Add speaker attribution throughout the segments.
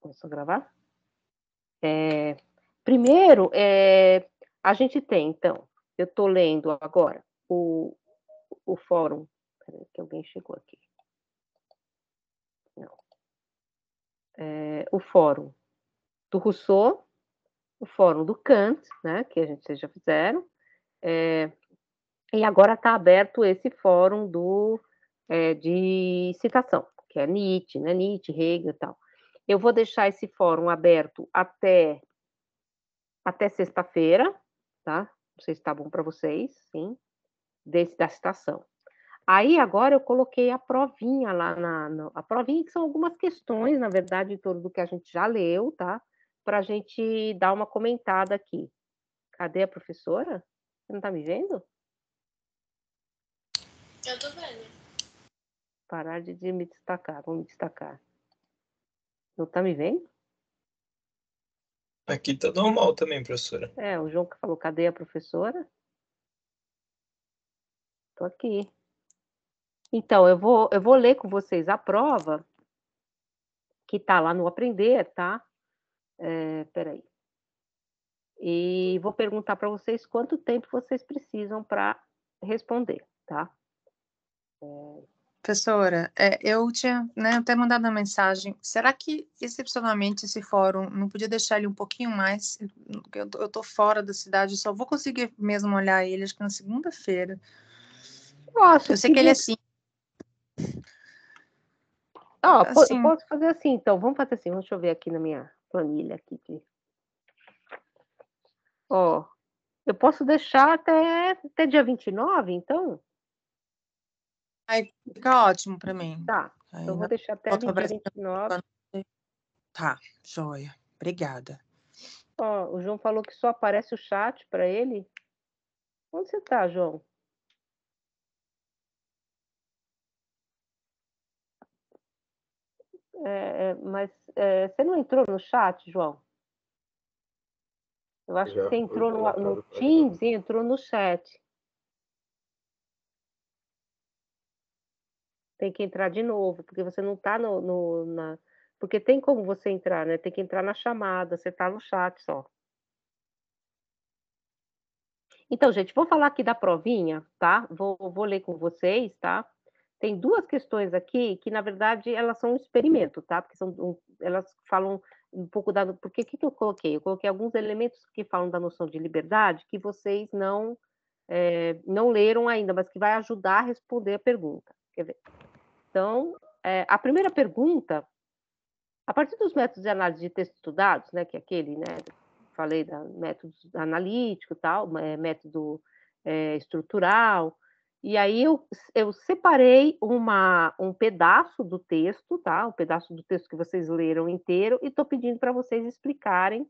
Speaker 1: Começou a gravar? É, primeiro, é, a gente tem, então, eu estou lendo agora o, o fórum. Peraí, que alguém chegou aqui. Não. É, o fórum do Rousseau, o fórum do Kant, né, que a gente já fizeram, é, e agora está aberto esse fórum do, é, de citação, que é Nietzsche, né, Nietzsche, Hegel e tal. Eu vou deixar esse fórum aberto até, até sexta-feira, tá? Não sei se tá bom para vocês, sim, desse, da citação. Aí agora eu coloquei a provinha lá na, na, a provinha que são algumas questões, na verdade, em torno do que a gente já leu, tá? Para a gente dar uma comentada aqui. Cadê a professora? Você não está me vendo? Eu estou vendo. Parar de, de me destacar, vou me destacar. Não está me vendo? Aqui está normal também, professora. É, o João que falou, cadê a professora? Estou aqui. Então, eu vou, eu vou ler com vocês a prova que está lá no Aprender, tá? É, peraí. E vou perguntar para vocês quanto tempo vocês precisam para responder, tá? É, Professora, é, eu tinha né, até mandado uma mensagem. Será que, excepcionalmente, esse fórum não podia deixar ele um pouquinho mais? Eu, estou fora da cidade, só vou conseguir mesmo olhar ele, acho que na segunda-feira. Nossa, eu sei que ele é assim. Ó, oh, posso fazer assim, então. Vamos fazer assim. Deixa eu ver aqui na minha planilha aqui. Ó, oh, eu posso deixar até, até dia 29, então? Aí fica ótimo para mim. Tá. Aí, então vou deixar até dia 29. Tá, joia. Obrigada. Ó, o João falou que só aparece o chat para ele. Onde você tá, João? É, é, mas é, você não entrou no chat, João? Eu acho Já, que você entrou no, no tá, tá, tá. Teams e entrou no chat. tem que entrar de novo, porque você não está no, no na... Porque tem como você entrar, né? Tem que entrar na chamada, você está no chat só. Então, gente, vou falar aqui da provinha, tá? Vou, vou ler com vocês, tá? Tem duas questões aqui que, na verdade, elas são um experimento, tá? Porque são, um, elas falam um pouco da... Porque o que, que eu coloquei? Eu coloquei alguns elementos que falam da noção de liberdade que vocês não, é, não leram ainda, mas que vai ajudar a responder a pergunta. Quer ver? Então, é, a primeira pergunta, a partir dos métodos de análise de textos estudados, né, que é aquele, né, falei da método analítico e tal, é, método é, estrutural, e aí eu, eu separei uma, um pedaço do texto, tá? Um pedaço do texto que vocês leram inteiro, e estou pedindo para vocês explicarem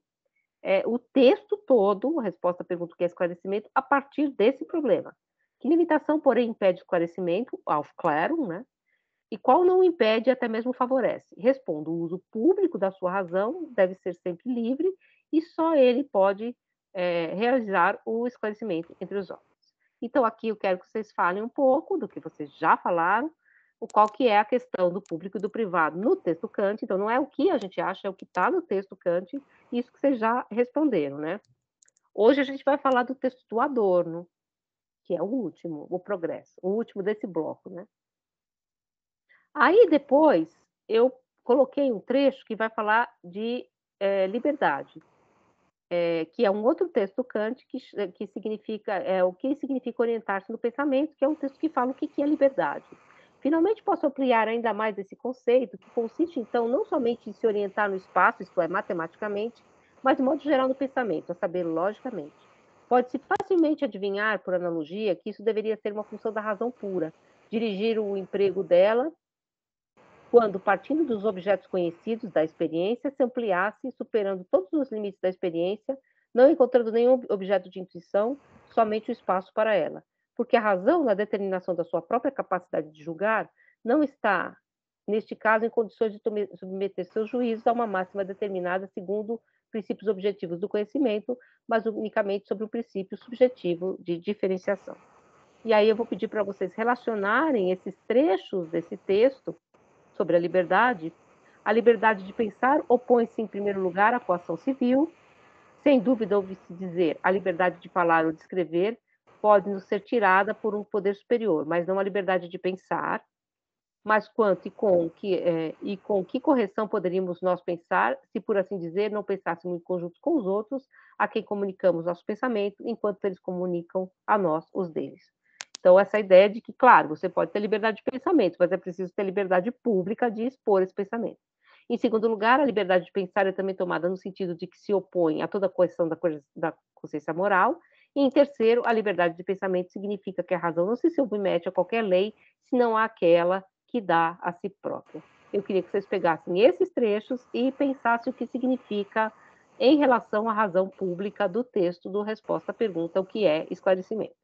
Speaker 1: é, o texto todo, a resposta à pergunta que é esclarecimento, a partir desse problema. Que limitação, porém, impede o esclarecimento, ao claro, né? E qual não impede até mesmo favorece? Respondo, o uso público da sua razão deve ser sempre livre e só ele pode é, realizar o esclarecimento entre os homens. Então, aqui eu quero que vocês falem um pouco do que vocês já falaram, o qual que é a questão do público e do privado no texto Kant. Então, não é o que a gente acha, é o que está no texto Kant, isso que vocês já responderam, né? Hoje a gente vai falar do texto do Adorno, que é o último, o progresso, o último desse bloco, né? Aí depois eu coloquei um trecho que vai falar de é, liberdade, é, que é um outro texto do Kant que, que significa é, o que significa orientar-se no pensamento, que é um texto que fala o que, que é liberdade. Finalmente posso ampliar ainda mais esse conceito, que consiste então não somente em se orientar no espaço, isto é, matematicamente, mas de modo geral no pensamento, a saber, logicamente. Pode-se facilmente adivinhar, por analogia, que isso deveria ser uma função da razão pura, dirigir o emprego dela quando, partindo dos objetos conhecidos da experiência, se ampliasse, superando todos os limites da experiência, não encontrando nenhum objeto de intuição, somente o espaço para ela. Porque a razão, na determinação da sua própria capacidade de julgar, não está, neste caso, em condições de submeter seus juízos a uma máxima determinada segundo princípios objetivos do conhecimento, mas unicamente sobre o princípio subjetivo de diferenciação. E aí eu vou pedir para vocês relacionarem esses trechos desse texto sobre a liberdade. A liberdade de pensar opõe-se, em primeiro lugar, à coação civil. Sem dúvida, ouvi se dizer, a liberdade de falar ou de escrever pode nos ser tirada por um poder superior, mas não a liberdade de pensar, mas quanto e com que é, e com que correção poderíamos nós pensar, se por assim dizer, não pensássemos em conjunto com os outros, a quem comunicamos nosso pensamento, enquanto eles comunicam a nós os deles. Então essa ideia de que, claro, você pode ter liberdade de pensamento, mas é preciso ter liberdade pública de expor esse pensamento. Em segundo lugar, a liberdade de pensar é também tomada no sentido de que se opõe a toda a coerção da, da consciência moral, e em terceiro, a liberdade de pensamento significa que a razão não se submete a qualquer lei, senão àquela que dá a si própria. Eu queria que vocês pegassem esses trechos e pensassem o que significa em relação à razão pública do texto do Resposta à Pergunta, o que é esclarecimento.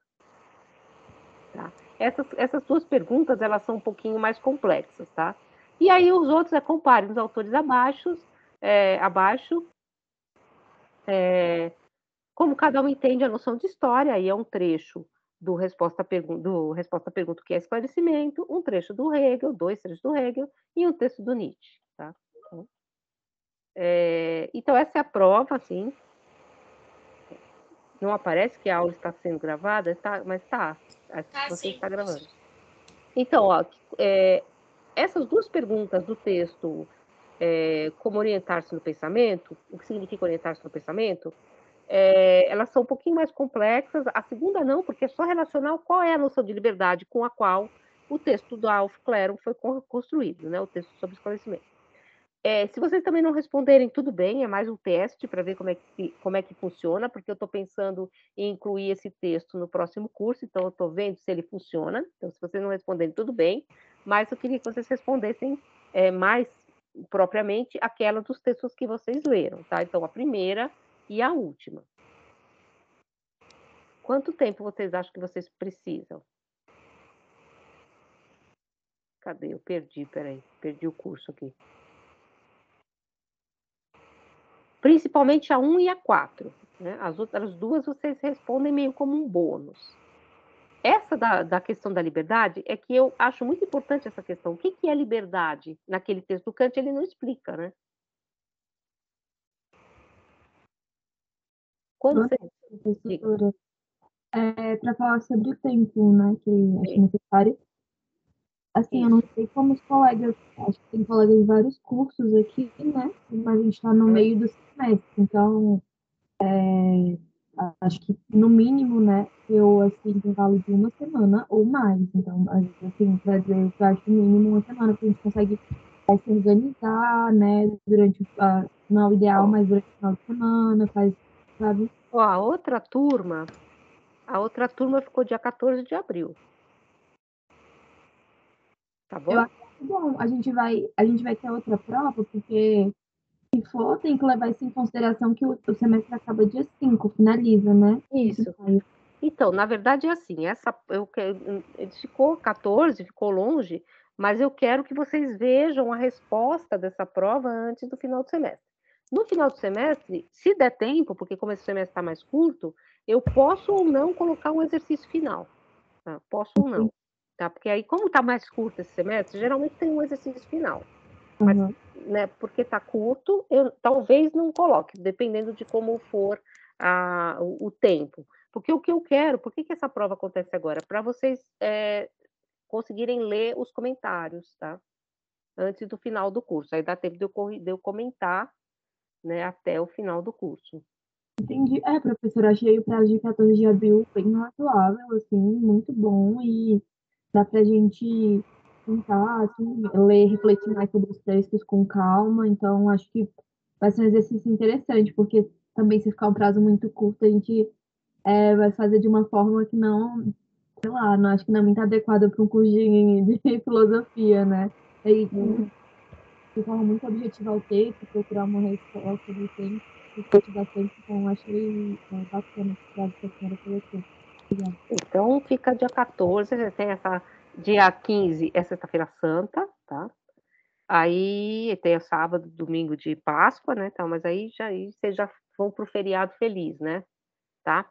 Speaker 1: Tá? Essas, essas duas perguntas, elas são um pouquinho mais complexas, tá? E aí os outros é comparem os autores abaixo, é, abaixo é, como cada um entende a noção de história, aí é um trecho do Resposta à Pergunta, do Resposta à Pergunta que é Esclarecimento, um trecho do Hegel, dois trechos do Hegel e um texto do Nietzsche, tá? Então, é, então essa é a prova, assim, não aparece que a aula está sendo gravada, tá mas está, ah, você sim. está gravando. Então, ó, é, essas duas perguntas do texto, é, como orientar-se no pensamento, o que significa orientar-se no pensamento, é, elas são um pouquinho mais complexas. A segunda não, porque é só relacional. qual é a noção de liberdade com a qual o texto do Alf Cleron foi construído, né? o texto sobre esclarecimento. É, se vocês também não responderem, tudo bem, é mais um teste para ver como é, que, como é que funciona, porque eu estou pensando em incluir esse texto no próximo curso, então eu estou vendo se ele funciona. Então, se vocês não responderem, tudo bem, mas eu queria que vocês respondessem é, mais propriamente aquela dos textos que vocês leram, tá? Então, a primeira e a última. Quanto tempo vocês acham que vocês precisam? Cadê? Eu perdi, peraí. Perdi o curso aqui. Principalmente a 1 e a 4. Né? As outras duas vocês respondem meio como um bônus. Essa da, da questão da liberdade é que eu acho muito importante essa questão. O que, que é liberdade? Naquele texto do Kant ele não explica, né? Quando você... é, para falar sobre o tempo, né, que acho necessário. Assim, eu não sei como os colegas, acho que tem colegas em vários cursos aqui, né, mas a gente está no uhum. meio do semestre, então é, acho que no mínimo, né, eu, assim, intervalo de uma semana ou mais, então, assim, para dizer, eu acho no mínimo uma semana, que a gente consegue é, se organizar, né, durante, a, não é o ideal, mas durante o final de semana, faz sabe? Ó, a outra turma, a outra turma ficou dia 14 de abril. Tá bom? Eu acho que é bom, a gente vai, a gente vai ter outra prova, porque se for, tem que levar isso em consideração que o, o semestre acaba dia 5, finaliza, né? Isso. Então, na verdade é assim, essa eu quero, ficou 14, ficou longe, mas eu quero que vocês vejam a resposta dessa prova antes do final do semestre. No final do semestre, se der tempo, porque como esse semestre está mais curto, eu posso ou não colocar um exercício final. Tá? Posso ou não. Tá? Porque aí, como está mais curto esse semestre, geralmente tem um exercício final. Mas, uhum. né, porque está curto, eu talvez não coloque, dependendo de como for a, o, o, tempo. Porque o que eu quero, por que, que essa prova acontece agora? Para vocês é, conseguirem ler os comentários, tá? Antes do final do curso. Aí dá tempo de eu, de eu comentar né, até o final do curso. Entendi. É, professora, achei o prazo de 14 de abril bem razoável, assim, muito bom e dá a gente tentar, assim, ler, refletir mais sobre os textos com calma, então acho que vai ser um exercício interessante, porque também se ficar um prazo muito curto, a gente é, vai fazer de uma forma que não, sei lá, não acho que não é muito adequada para um curso de, de filosofia, né? E, é de forma muito objetiva ao texto, procurar uma resposta do tempo, discute bastante, então achei é, bacana esse trabalho que a senhora colocou. Então, fica dia 14, você tem essa, dia 15 é Sexta-feira Santa, tá? Aí tem o sábado, domingo de Páscoa, né? Então, mas aí já aí vocês já vão para o feriado feliz, né? Tá?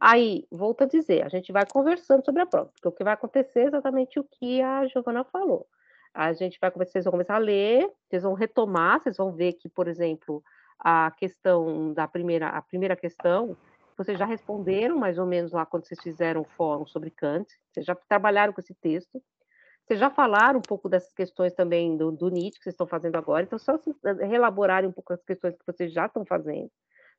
Speaker 1: Aí, volto a dizer, a gente vai conversando sobre a prova, porque o que vai acontecer é exatamente o que a Giovana falou a gente vai começar, vocês vão começar a ler, vocês vão retomar, vocês vão ver que, por exemplo, a questão da primeira, a primeira questão, vocês já responderam mais ou menos lá quando vocês fizeram o fórum sobre Kant, vocês já trabalharam com esse texto, vocês já falaram um pouco dessas questões também do, do Nietzsche que vocês estão fazendo agora, então só se eh, relaborarem um pouco as questões que vocês já estão fazendo.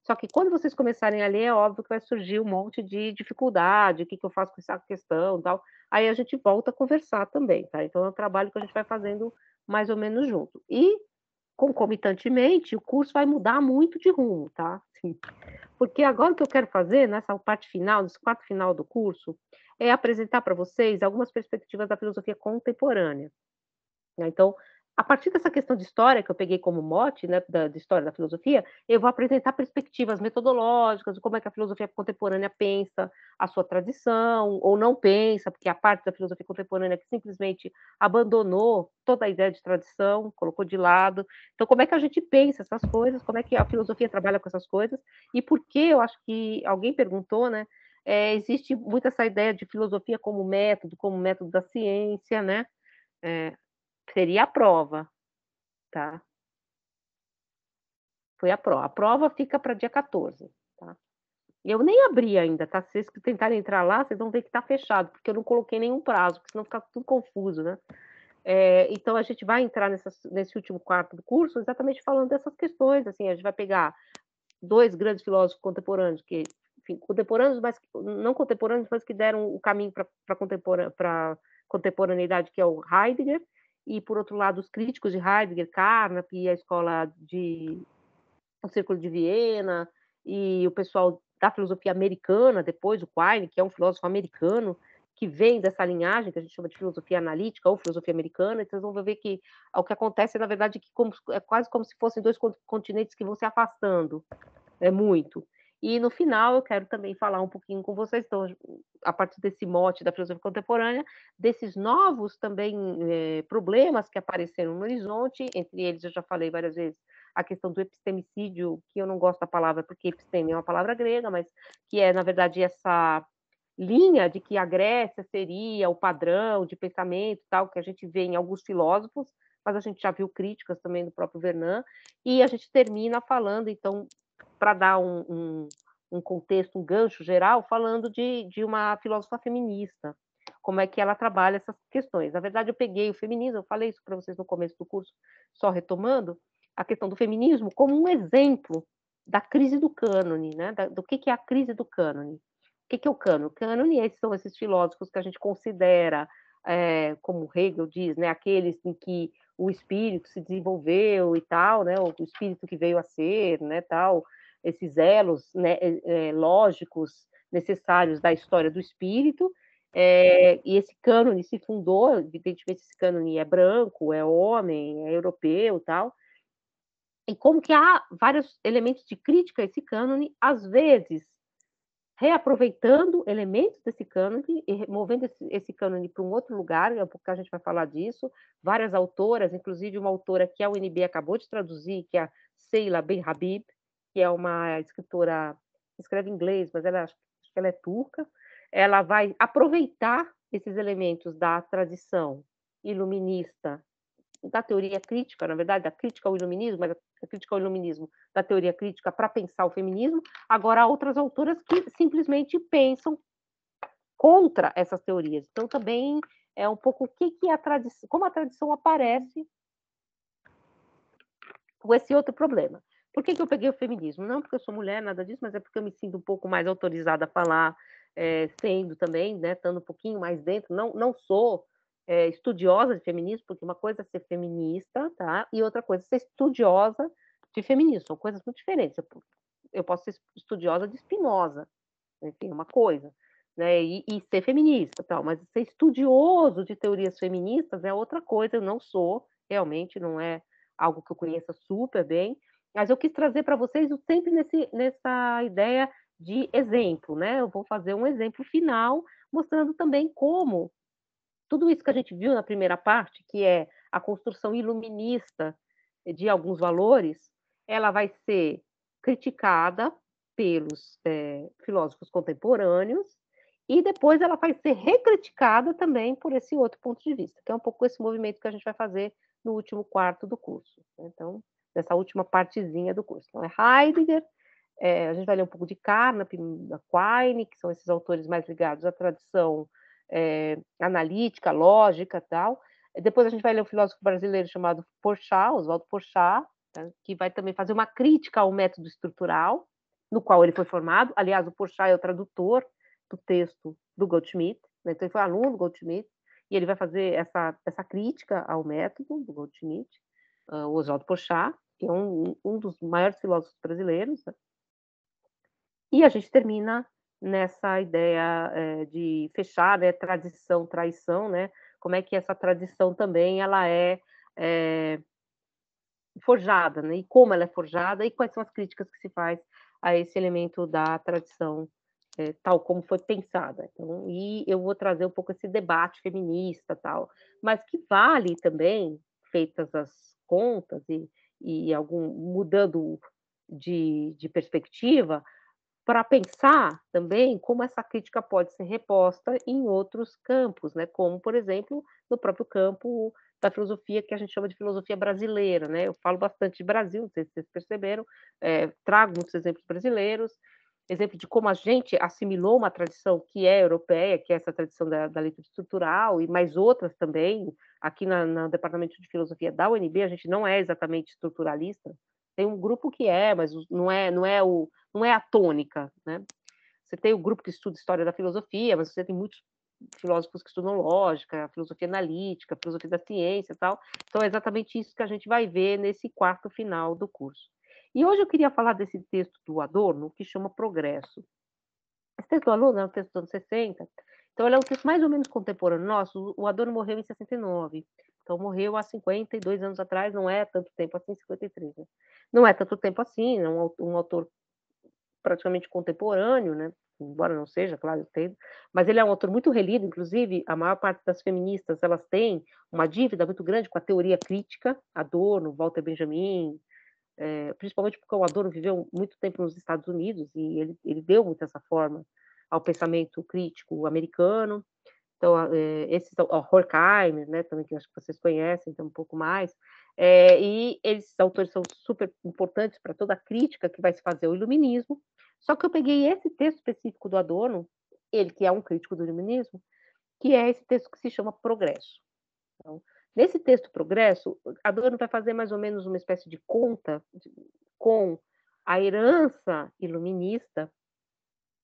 Speaker 1: Só que quando vocês começarem a ler, é óbvio que vai surgir um monte de dificuldade, o que, que eu faço com essa questão e tal. Aí a gente volta a conversar também, tá? Então é um trabalho que a gente vai fazendo mais ou menos junto. E, concomitantemente, o curso vai mudar muito de rumo, tá? Sim. Porque agora o que eu quero fazer, nessa parte final, nesse quarto final do curso, é apresentar para vocês algumas perspectivas da filosofia contemporânea. Né? Então, a partir dessa questão de história que eu peguei como mote, né, da, de história da filosofia, eu vou apresentar perspectivas metodológicas, como é que a filosofia contemporânea pensa a sua tradição, ou não pensa, porque a parte da filosofia contemporânea que simplesmente abandonou toda a ideia de tradição, colocou de lado. Então, como é que a gente pensa essas coisas, como é que a filosofia trabalha com essas coisas, e por que, eu acho que alguém perguntou, né, é, existe muito essa ideia de filosofia como método, como método da ciência, né, é, seria a prova, tá? Foi a prova. A prova fica para dia 14, tá? Eu nem abri ainda, tá? Se vocês tentarem entrar lá, vocês vão ver que tá fechado, porque eu não coloquei nenhum prazo, porque senão fica tudo confuso, né? É, então, a gente vai entrar nessa, nesse último quarto do curso exatamente falando dessas questões, assim, a gente vai pegar dois grandes filósofos contemporâneos, que, enfim, contemporâneos, mas não contemporâneos, mas que deram o caminho para a contemporaneidade, que é o Heidegger, e, por outro lado, os críticos de Heidegger, Carnap e a escola de o Círculo de Viena e o pessoal da filosofia americana, depois o Quine, que é um filósofo americano, que vem dessa linhagem que a gente chama de filosofia analítica ou filosofia americana, então vocês vão ver que o que acontece, na verdade, é que como, é quase como se fossem dois continentes que vão se afastando, é muito. E no final eu quero também falar um pouquinho com vocês, então, a partir desse mote da filosofia contemporânea, desses novos também eh, problemas que apareceram no horizonte, entre eles eu já falei várias vezes a questão do epistemicídio, que eu não gosto da palavra porque episteme é uma palavra grega, mas que é, na verdade, essa linha de que a Grécia seria o padrão de pensamento tal que a gente vê em alguns filósofos, mas a gente já viu críticas também do próprio Vernon, e a gente termina falando então para dar um, um, um, contexto, um gancho geral, falando de, de uma filósofa feminista, como é que ela trabalha essas questões. Na verdade, eu peguei o feminismo, eu falei isso para vocês no começo do curso, só retomando, a questão do feminismo como um exemplo da crise do cânone, né? Da, do que, que é a crise do cânone. O que, que é o cânone? O cânone é, são esses filósofos que a gente considera é, como Hegel diz, né, aqueles em que o espírito se desenvolveu e tal, né, o espírito que veio a ser, né, tal, esses elos né, é, lógicos necessários da história do espírito, é, e esse cânone se fundou, evidentemente esse cânone é branco, é homem, é europeu tal, e como que há vários elementos de crítica a esse cânone, às vezes reaproveitando elementos desse cânone e removendo esse, esse cânone para um outro lugar, é porque a gente vai falar disso. Várias autoras, inclusive uma autora que a UNB acabou de traduzir, que é a Seila Ben Habib, que é uma escritora, escreve inglês, mas ela, acho que ela é turca. Ela vai aproveitar esses elementos da tradição iluminista da teoria crítica, na verdade, da crítica ao iluminismo, mas da crítica ao iluminismo, da teoria crítica para pensar o feminismo, agora há outras autoras que simplesmente pensam contra essas teorias. Então, também é um pouco o que, que a tradição, como a tradição aparece com esse outro problema. Por que, que eu peguei o feminismo? Não porque eu sou mulher, nada disso, mas é porque eu me sinto um pouco mais autorizada a falar, é, eh, sendo também, né, estando um pouquinho mais dentro. Não, não sou é, estudiosa de feminismo, porque uma coisa é ser feminista, tá? E outra coisa é ser estudiosa de feminismo. São coisas muito diferentes. Eu, eu posso ser estudiosa de Spinoza, enfim, uma coisa, né? E, e, ser feminista, tal. Mas ser estudioso de teorias feministas é outra coisa. Eu não sou, realmente, não é algo que eu conheça super bem. Mas eu quis trazer para vocês sempre nesse, nessa ideia de exemplo, né? Eu vou fazer um exemplo final mostrando também como tudo isso que a gente viu na primeira parte, que é a construção iluminista de alguns valores, ela vai ser criticada pelos é, filósofos contemporâneos e depois ela vai ser recriticada também por esse outro ponto de vista, que é um pouco esse movimento que a gente vai fazer no último quarto do curso. Né? Então, nessa última partezinha do curso. Então, é Heidegger, é, a gente vai ler um pouco de Carnap, Quine, que são esses autores mais ligados à tradição é, analítica, lógica tal. Depois a gente vai ler um filósofo brasileiro chamado Porchat, Oswaldo Porchat, tá? que vai também fazer uma crítica ao método estrutural no qual ele foi formado. Aliás, o Porchat é o tradutor do texto do Goldschmidt, né? então ele foi aluno do Goldschmidt, e ele vai fazer essa, essa crítica ao método do Goldschmidt, uh, Oswaldo Porchat, que é um, um dos maiores filósofos brasileiros. Né? E a gente termina nessa ideia é, de fechar, né, tradição, traição, né? Como é que essa tradição também ela é, é forjada, né? E como ela é forjada e quais são as críticas que se faz a esse elemento da tradição é, tal como foi pensada. Então, e eu vou trazer um pouco esse debate feminista tal, mas que vale também, feitas as contas e, e algum mudando de, de perspectiva, para pensar também como essa crítica pode ser reposta em outros campos, né? como, por exemplo, no próprio campo da filosofia que a gente chama de filosofia brasileira. Né? Eu falo bastante de Brasil, não sei se vocês perceberam, é, trago muitos exemplos brasileiros, exemplo de como a gente assimilou uma tradição que é europeia, que é essa tradição da, da leitura estrutural, e mais outras também. Aqui na, no Departamento de Filosofia da UNB, a gente não é exatamente estruturalista, tem um grupo que é, mas não é, não é o não é a tônica, né? Você tem o grupo que estuda história da filosofia, mas você tem muitos filósofos que estudam lógica, filosofia analítica, filosofia da ciência e tal. Então é exatamente isso que a gente vai ver nesse quarto final do curso. E hoje eu queria falar desse texto do Adorno, que chama Progresso. Esse texto do Adorno é um texto dos anos 60, então ele é um texto mais ou menos contemporâneo nosso. O Adorno morreu em 69. Então, morreu há 52 anos atrás, não é tanto tempo assim, 53, né? Não é tanto tempo assim, é um, um autor praticamente contemporâneo, né? Embora não seja, claro, eu Mas ele é um autor muito relido, inclusive, a maior parte das feministas, elas têm uma dívida muito grande com a teoria crítica, Adorno, Walter Benjamin, é, principalmente porque o Adorno viveu muito tempo nos Estados Unidos e ele, ele deu muito essa forma ao pensamento crítico americano. Então, é, esses Horkheimer, né, também que acho que vocês conhecem então, um pouco mais, é, e esses autores são super importantes para toda a crítica que vai se fazer ao iluminismo. Só que eu peguei esse texto específico do Adorno, ele que é um crítico do iluminismo, que é esse texto que se chama Progresso. Então, nesse texto Progresso, Adorno vai fazer mais ou menos uma espécie de conta com a herança iluminista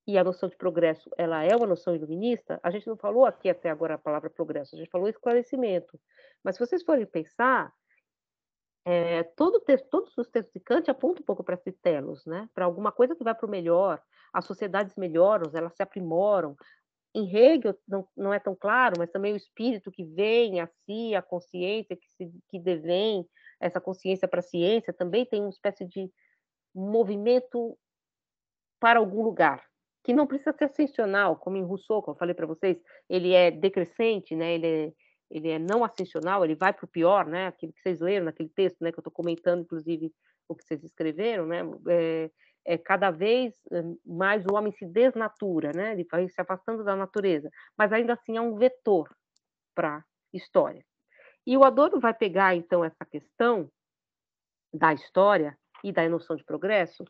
Speaker 1: e a noção de progresso ela é uma noção iluminista, a gente não falou aqui até agora a palavra progresso, a gente falou esclarecimento. Mas se vocês forem pensar, é, todo texto, todos os textos de Kant apontam um pouco para Citelos, né? para alguma coisa que vai para o melhor, as sociedades melhoram, elas se aprimoram. Em Hegel não, não é tão claro, mas também o espírito que vem a si, a consciência que, se, que devém essa consciência para a ciência, também tem uma espécie de movimento para algum lugar, que não precisa ser ascensional, como em Rousseau, que eu falei para vocês, ele é decrescente, né? ele, é, ele é não ascensional, ele vai para o pior, né? aquilo que vocês leram naquele texto, né? que eu estou comentando, inclusive, o que vocês escreveram, né? É, é, cada vez eh, mais o homem se desnatura, né? ele vai se afastando da natureza, mas ainda assim é um vetor para a história. E o Adorno vai pegar, então, essa questão da história e da noção de progresso,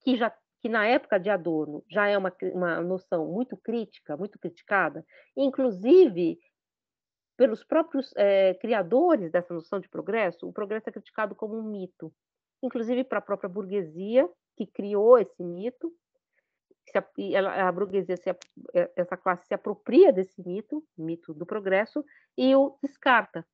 Speaker 1: que já que na época de Adorno já é uma, uma noção muito crítica, muito criticada, inclusive pelos próprios é, criadores dessa noção de progresso, o progresso é criticado como um mito, inclusive para a própria burguesia que criou esse mito, a, a burguesia, se, essa classe se apropria desse mito, mito do progresso, e o descarta,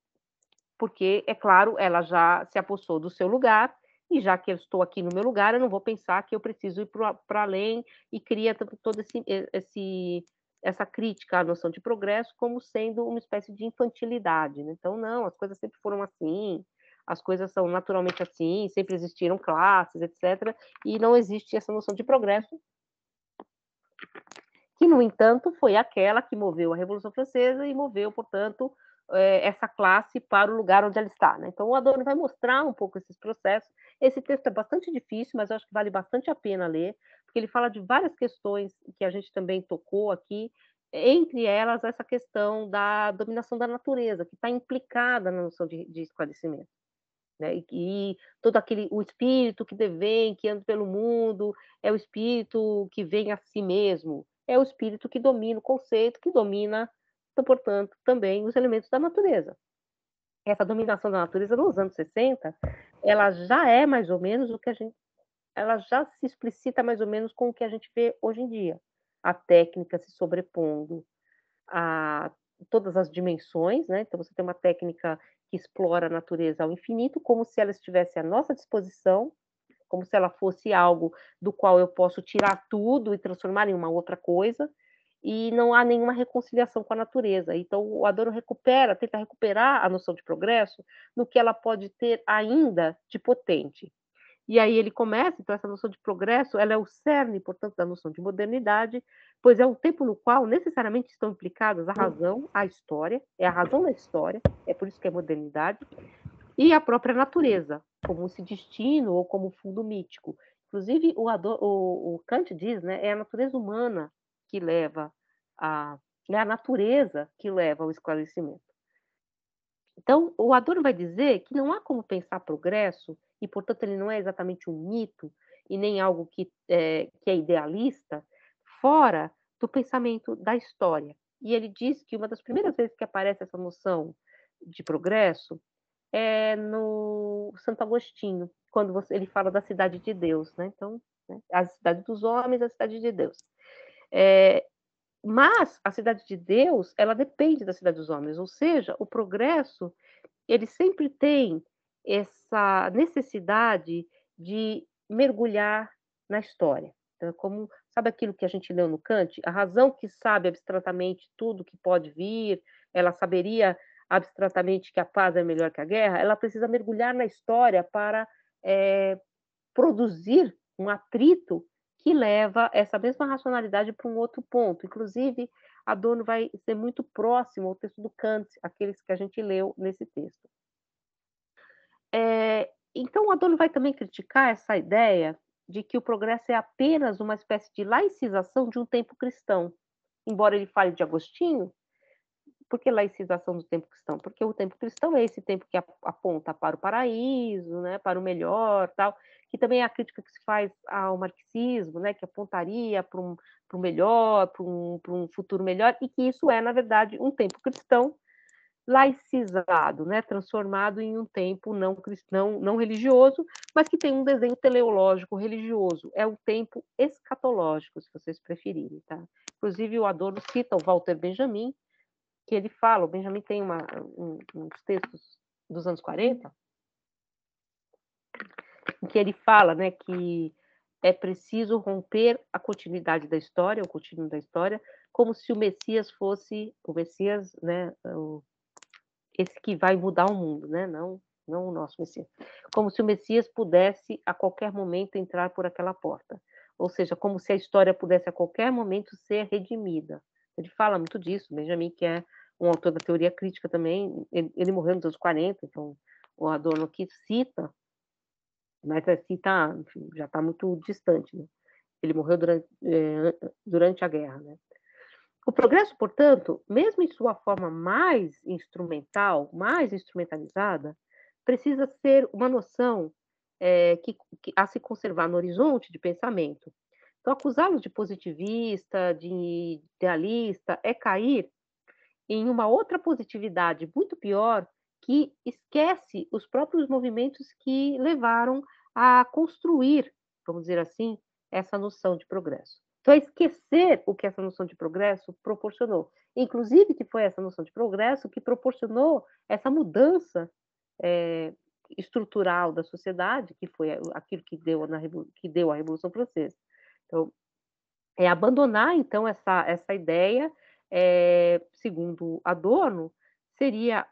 Speaker 1: porque, é claro, ela já se apossou do seu lugar e já que eu estou aqui no meu lugar, eu não vou pensar que eu preciso ir para além e cria toda esse, esse, essa crítica à noção de progresso como sendo uma espécie de infantilidade. Né? Então, não, as coisas sempre foram assim, as coisas são naturalmente assim, sempre existiram classes, etc. E não existe essa noção de progresso, que, no entanto, foi aquela que moveu a Revolução Francesa e moveu, portanto, eh, essa classe para o lugar onde ela está. Né? Então, o Adorno vai mostrar um pouco esses processos esse texto é bastante difícil, mas eu acho que vale bastante a pena ler, porque ele fala de várias questões que a gente também tocou aqui, entre elas essa questão da dominação da natureza, que está implicada na noção de, de esclarecimento. Né? E, todo aquele o espírito que vem que anda pelo mundo, é o espírito que vem a si mesmo, é o espírito que domina o conceito, que domina, então, portanto, também os elementos da natureza essa dominação da natureza nos anos 60, ela já é mais ou menos o que a gente ela já se explicita mais ou menos com o que a gente vê hoje em dia. A técnica se sobrepondo a todas as dimensões, né? Então você tem uma técnica que explora a natureza ao infinito, como se ela estivesse à nossa disposição, como se ela fosse algo do qual eu posso tirar tudo e transformar em uma outra coisa e não há nenhuma reconciliação com a natureza. Então, o Adorno recupera, tenta recuperar a noção de progresso no que ela pode ter ainda de potente. E aí ele começa, então essa noção de progresso, ela é o cerne, portanto, da noção de modernidade, pois é um tempo no qual necessariamente estão implicadas a razão, a história, é a razão da história, é por isso que é modernidade, e a própria natureza, como esse destino ou como fundo mítico. Inclusive, o, Adorno, o, o Kant diz, né, é a natureza humana que leva a. é a natureza que leva ao esclarecimento. Então, o Adorno vai dizer que não há como pensar progresso, e portanto ele não é exatamente um mito e nem algo que é, que é idealista, fora do pensamento da história. E ele diz que uma das primeiras vezes que aparece essa noção de progresso é no Santo Agostinho, quando você, ele fala da cidade de Deus, né? Então, né? a cidade dos homens, a cidade de Deus. É, mas a cidade de Deus, ela depende da cidade dos homens, ou seja, o progresso, ele sempre tem essa necessidade de mergulhar na história. Então, é como sabe aquilo que a gente leu no Kant? A razão que sabe abstratamente tudo que pode vir, ela saberia abstratamente que a paz é melhor que a guerra, ela precisa mergulhar na história para é, produzir um atrito que leva essa mesma racionalidade para um outro ponto. Inclusive, Adorno vai ser muito próximo ao texto do Kant, aqueles que a gente leu nesse texto. É, então, Adorno vai também criticar essa ideia de que o progresso é apenas uma espécie de laicização de um tempo cristão, embora ele fale de Agostinho, por que laicização do tempo cristão? Porque o tempo cristão é esse tempo que aponta para o paraíso, né, para o melhor, tal que também é a crítica que se faz ao marxismo, né, que apontaria para um, para um melhor, para um, para um futuro melhor, e que isso é, na verdade, um tempo cristão laicizado, né, transformado em um tempo não cristão, não religioso, mas que tem um desenho teleológico religioso. É um tempo escatológico, se vocês preferirem, tá? Inclusive o Adorno cita o Walter Benjamin, que ele fala, o Benjamin tem uma, um, uns textos dos anos 40, em que ele fala né, que é preciso romper a continuidade da história, o contínuo da história, como se o Messias fosse o Messias, né, o, esse que vai mudar o mundo, né, não, não o nosso Messias. Como se o Messias pudesse a qualquer momento entrar por aquela porta. Ou seja, como se a história pudesse a qualquer momento ser redimida. Ele fala muito disso, Benjamin, que é um autor da teoria crítica também, ele, ele morreu nos anos 40, então o Adorno que cita mas assim tá, enfim, já está muito distante. Né? Ele morreu durante, eh, durante a guerra. Né? O progresso, portanto, mesmo em sua forma mais instrumental, mais instrumentalizada, precisa ser uma noção eh, que, que, a se conservar no horizonte de pensamento. Então, acusá-lo de positivista, de idealista, é cair em uma outra positividade muito pior que esquece os próprios movimentos que levaram a construir, vamos dizer assim, essa noção de progresso. Então, é esquecer o que essa noção de progresso proporcionou. Inclusive, que foi essa noção de progresso que proporcionou essa mudança é, estrutural da sociedade, que foi aquilo que deu, na, que deu a Revolução Francesa. Então, é abandonar, então, essa, essa ideia, é, segundo Adorno, seria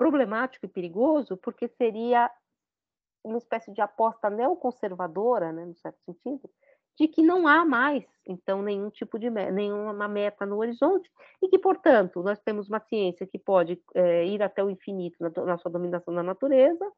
Speaker 1: problemático e perigoso, porque seria uma espécie de aposta neoconservadora, né, no certo sentido, de que não há mais, então, nenhum tipo de meta, nenhuma meta no horizonte, e que, portanto, nós temos uma ciência que pode é, ir até o infinito na, na sua dominação da natureza,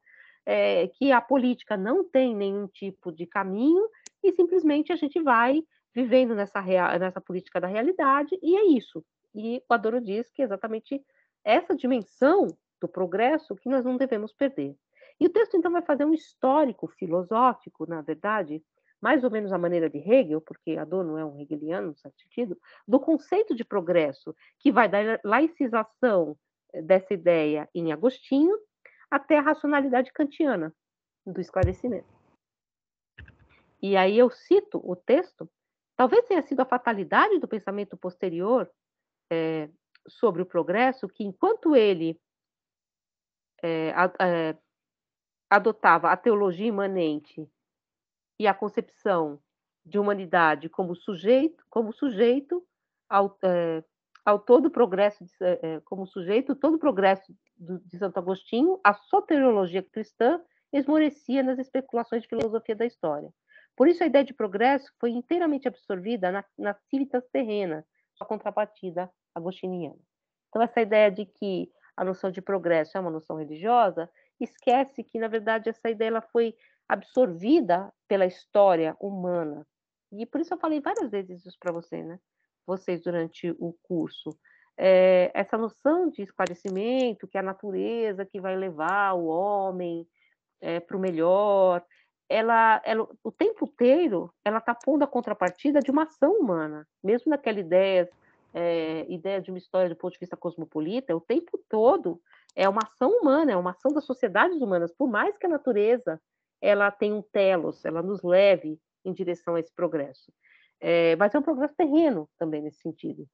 Speaker 1: é, que a política não tem nenhum tipo de caminho, e simplesmente a gente vai vivendo nessa, nessa política da realidade, e é isso. E o Adoro diz que exatamente essa dimensão do progresso que nós não devemos perder. E o texto, então, vai fazer um histórico filosófico, na verdade, mais ou menos à maneira de Hegel, porque Adorno é um hegeliano, no certo sentido, do conceito de progresso, que vai da laicização eh, dessa ideia em Agostinho até a racionalidade kantiana do esclarecimento. E aí eu cito o texto, talvez tenha sido a fatalidade do pensamento posterior é, sobre o progresso, que enquanto ele é, é, adotava a teologia imanente e a concepção de humanidade como sujeito, como sujeito ao, é, ao todo progresso, de, é, é, como sujeito todo o progresso do, de Santo Agostinho, a soteriologia cristã esmorecia nas especulações de filosofia da história. Por isso, a ideia de progresso foi inteiramente absorvida na, nas civitas terrenas, sua contrapartida agostiniana. Então, essa ideia de que a noção de progresso é uma noção religiosa, esquece que, na verdade, essa ideia ela foi absorvida pela história humana. E por isso eu falei várias vezes isso para você, né? vocês durante o curso. É, essa noção de esclarecimento, que é a natureza que vai levar o homem é, para o melhor, ela, ela, o tempo inteiro ela está pondo a contrapartida de uma ação humana, mesmo naquela ideia é, ideia de uma história do ponto de vista cosmopolita, o tempo todo é uma ação humana, é uma ação das sociedades humanas, por mais que a natureza ela tenha um telos, ela nos leve em direção a esse progresso. É, mas é um progresso terreno também nesse sentido.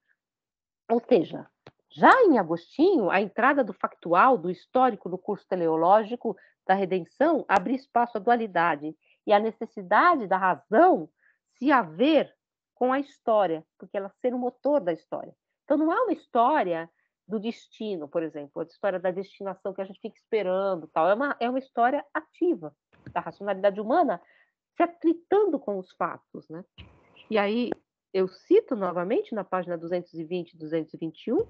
Speaker 1: Ou seja, já em Agostinho, a entrada do factual, do histórico no curso teleológico da redenção abre espaço à dualidade e à necessidade da razão se haver com a história, porque ela ser o motor da história. Então, não é uma história do destino, por exemplo, a história da destinação que a gente fica esperando, tal. É uma, é uma história ativa da racionalidade humana se atritando com os fatos, né? E aí eu cito novamente na página 220 e 221,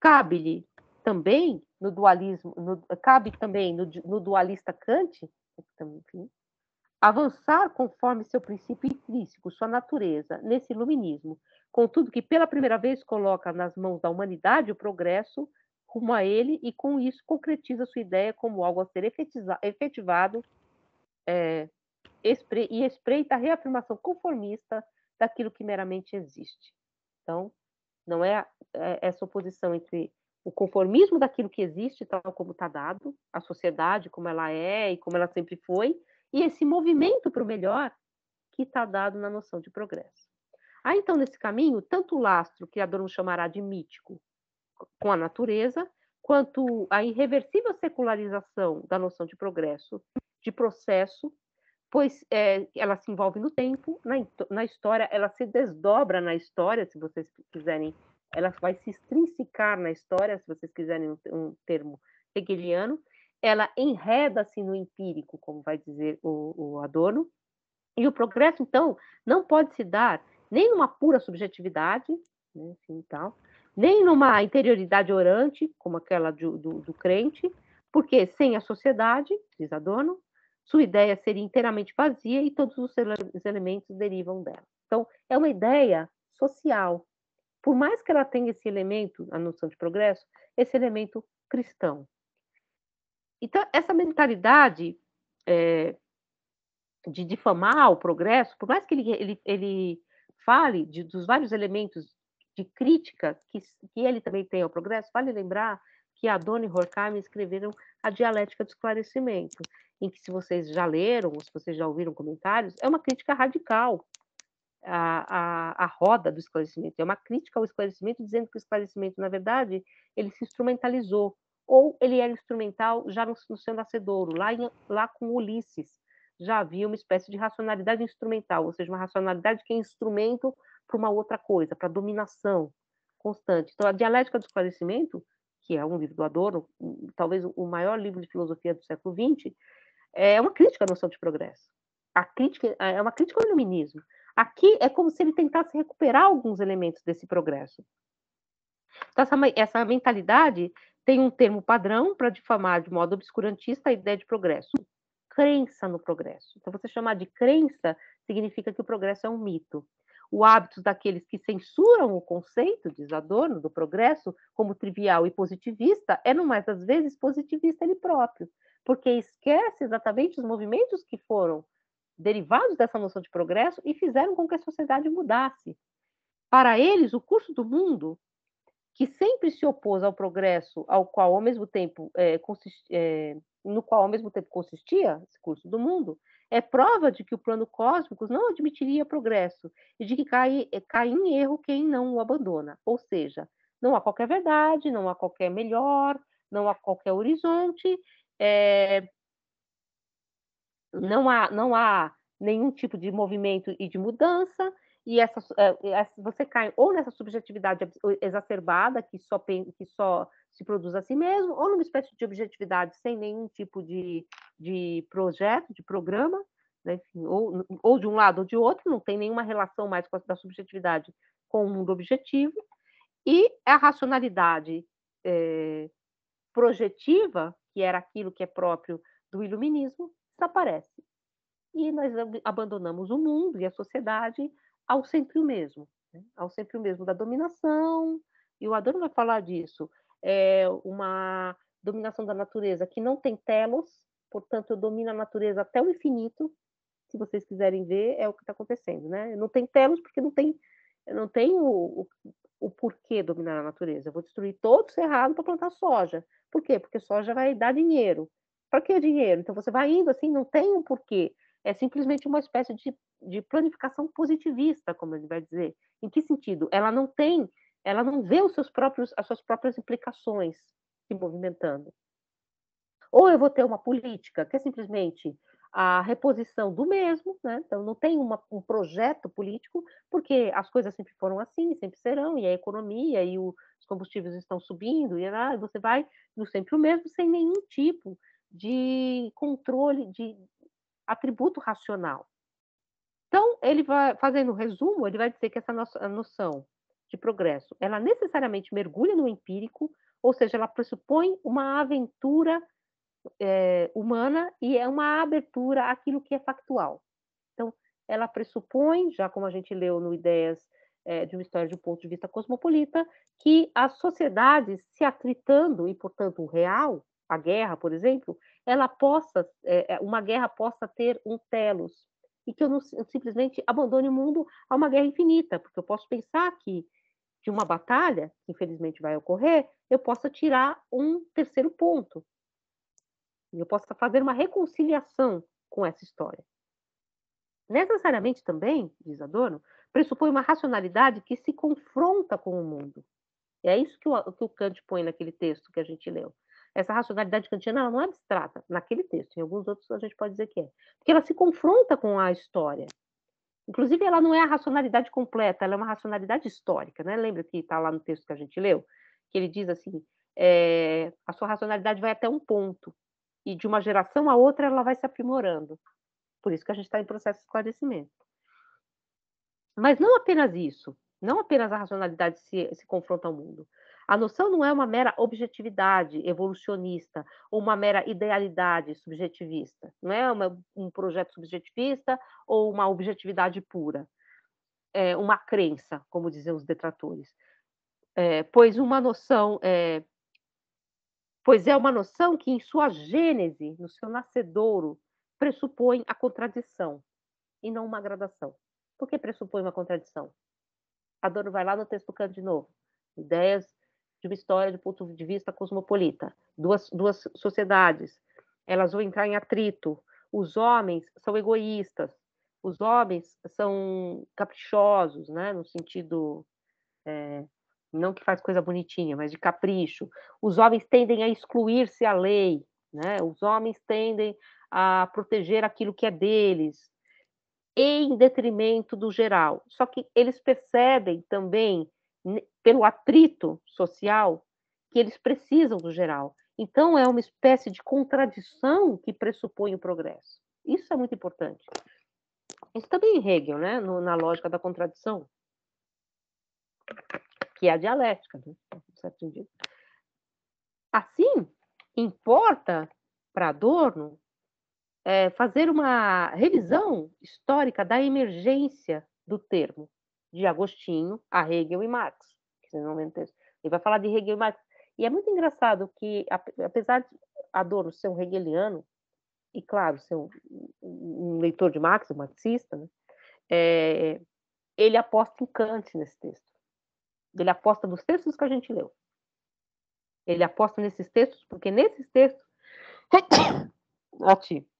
Speaker 1: cabe-lhe também no dualismo, no, cabe também no, no dualista Kant, enfim, avançar conforme seu princípio intrínseco, sua natureza, nesse iluminismo, contudo que pela primeira vez coloca nas mãos da humanidade o progresso rumo a ele e com isso concretiza sua ideia como algo a ser efetivado é, e espreita a reafirmação conformista daquilo que meramente existe. Então, não é, é essa oposição entre o conformismo daquilo que existe, tal como está dado, a sociedade como ela é e como ela sempre foi, e esse movimento para o melhor que está dado na noção de progresso. Há então nesse caminho tanto o lastro que Adorno chamará de mítico com a natureza, quanto a irreversível secularização da noção de progresso, de processo, pois é, ela se envolve no tempo, na, na história, ela se desdobra na história, se vocês quiserem, ela vai se extrinsecar na história, se vocês quiserem um, um termo hegeliano, ela enreda-se assim, no empírico, como vai dizer o, o Adorno, e o progresso, então, não pode se dar nem numa pura subjetividade, né, assim, tal, nem numa interioridade orante, como aquela do, do, do crente, porque sem a sociedade, diz Adorno, sua ideia seria inteiramente vazia e todos os elementos derivam dela. Então, é uma ideia social. Por mais que ela tenha esse elemento, a noção de progresso, esse elemento cristão, então, essa mentalidade é, de difamar o progresso, por mais que ele, ele, ele fale de, dos vários elementos de crítica que, que ele também tem ao progresso, vale lembrar que Adorno e Horkheimer escreveram A Dialética do Esclarecimento, em que, se vocês já leram, ou se vocês já ouviram comentários, é uma crítica radical à, à, à roda do esclarecimento. É uma crítica ao esclarecimento, dizendo que o esclarecimento, na verdade, ele se instrumentalizou, ou ele era instrumental já no, no seu nascedouro, lá, em, lá com Ulisses, já havia uma espécie de racionalidade instrumental, ou seja, uma racionalidade que é instrumento para uma outra coisa, para dominação constante. Então, a Dialética do Esclarecimento, que é um livro do Adorno, talvez o maior livro de filosofia do século XX, é uma crítica à noção de progresso. A crítica é, é uma crítica ao iluminismo. Aqui é como se ele tentasse recuperar alguns elementos desse progresso. Então, essa, essa mentalidade tem um termo padrão para difamar de modo obscurantista a ideia de progresso. Crença no progresso. Então, você chamar de crença significa que o progresso é um mito. O hábito daqueles que censuram o conceito, diz Adorno, do progresso como trivial e positivista é, no mais das vezes, positivista ele próprio, porque esquece exatamente os movimentos que foram derivados dessa noção de progresso e fizeram com que a sociedade mudasse. Para eles, o curso do mundo que sempre se opôs ao progresso ao qual ao mesmo tempo é, consist, é, no qual ao mesmo tempo consistia esse curso do mundo, é prova de que o plano cósmico não admitiria progresso e de que cai, é, cai em erro quem não o abandona. Ou seja, não há qualquer verdade, não há qualquer melhor, não há qualquer horizonte, é, não há, não há nenhum tipo de movimento e de mudança, eh, e essa, você cai ou nessa subjetividade exacerbada que só, que só se produz a si mesmo, ou numa espécie de objetividade sem nenhum tipo de, de projeto, de programa, né? Enfim, ou, ou de um lado ou de outro, não tem nenhuma relação mais com a, da subjetividade com o mundo objetivo, e a racionalidade é, projetiva, que era aquilo que é próprio do iluminismo, desaparece. E nós abandonamos o mundo e a sociedade ao sempre o mesmo, né? ao sempre o mesmo da dominação, e o Adorno vai falar disso, é uma dominação da natureza que não tem telos, portanto eu domino a natureza até o infinito, se vocês quiserem ver, é o que está acontecendo, né? Não tem telos porque não tem, não tem o, o, o porquê dominar a natureza. Eu vou destruir todo o cerrado para plantar soja. Por quê? Porque soja vai dar dinheiro. Para que dinheiro? Então você vai indo assim, não tem um porquê é simplesmente uma espécie de, de planificação positivista, como ele vai dizer. Em que sentido? Ela não tem, ela não vê os seus próprios, as suas próprias implicações se movimentando. Ou eu vou ter uma política que é simplesmente a reposição do mesmo, né? então não tem uma, um projeto político, porque as coisas sempre foram assim, sempre serão, e a economia e o, os combustíveis estão subindo, e lá, você vai no sempre o mesmo, sem nenhum tipo de controle, de, atributo racional. Então, ele vai, fazendo um resumo, ele vai dizer que essa nossa noção de progresso, ela necessariamente mergulha no empírico, ou seja, ela pressupõe uma aventura é, humana e é uma abertura àquilo que é factual. Então, ela pressupõe, já como a gente leu no Ideias é, de uma História de um Ponto de Vista Cosmopolita, que as sociedades se atritando, e portanto o real, a guerra, por exemplo, ela possa, é, uma guerra possa ter um telos, e que eu não eu simplesmente abandone o mundo a uma guerra infinita, porque eu posso pensar que de uma batalha, que infelizmente vai ocorrer, eu possa tirar um terceiro ponto. E eu possa fazer uma reconciliação com essa história. Necessariamente também, diz Adorno, pressupõe uma racionalidade que se confronta com o mundo. é isso que o, que o Kant põe naquele texto que a gente leu. Essa racionalidade kantiana ela não é abstrata naquele texto, em alguns outros a gente pode dizer que é. Porque ela se confronta com a história. Inclusive, ela não é a racionalidade completa, ela é uma racionalidade histórica. Né? Lembra que está lá no texto que a gente leu? Que ele diz assim: é, a sua racionalidade vai até um ponto, e de uma geração a outra ela vai se aprimorando. Por isso que a gente está em processo de esclarecimento. Mas não apenas isso, não apenas a racionalidade se, se confronta ao mundo, a noção não é uma mera objetividade evolucionista ou uma mera idealidade subjetivista. Não é uma, um projeto subjetivista ou uma objetividade pura. É uma crença, como dizem os detratores. É, pois uma noção é, pois é uma noção que em sua gênese, no seu nascedouro, pressupõe a contradição e não uma gradação. Por que pressupõe uma contradição? Adorno vai lá no texto do Kant de novo. Ideias de uma história do ponto de vista cosmopolita. Duas, duas sociedades, elas vão entrar em atrito. Os homens são egoístas, os homens são caprichosos, né? No sentido é, não que faz coisa bonitinha, mas de capricho. Os homens tendem a excluir-se à lei, né? Os homens tendem a proteger aquilo que é deles, em detrimento do geral. Só que eles percebem também pelo atrito social que eles precisam do geral. Então, é uma espécie de contradição que pressupõe o progresso. Isso é muito importante. Isso também em Hegel, né? No, na lógica da contradição, que é a dialética. Né? Assim, importa para Adorno é, fazer uma revisão histórica da emergência do termo de Agostinho a Hegel e Marx. Que Ele vai falar de Hegel e Marx. E é muito engraçado que, apesar de Adorno ser um hegeliano, e claro, ser um, um leitor de Marx, um marxista, né? é, ele aposta em Kant nesse texto. Ele aposta nos textos que a gente leu. Ele aposta nesses textos, porque nesses textos. ótimo.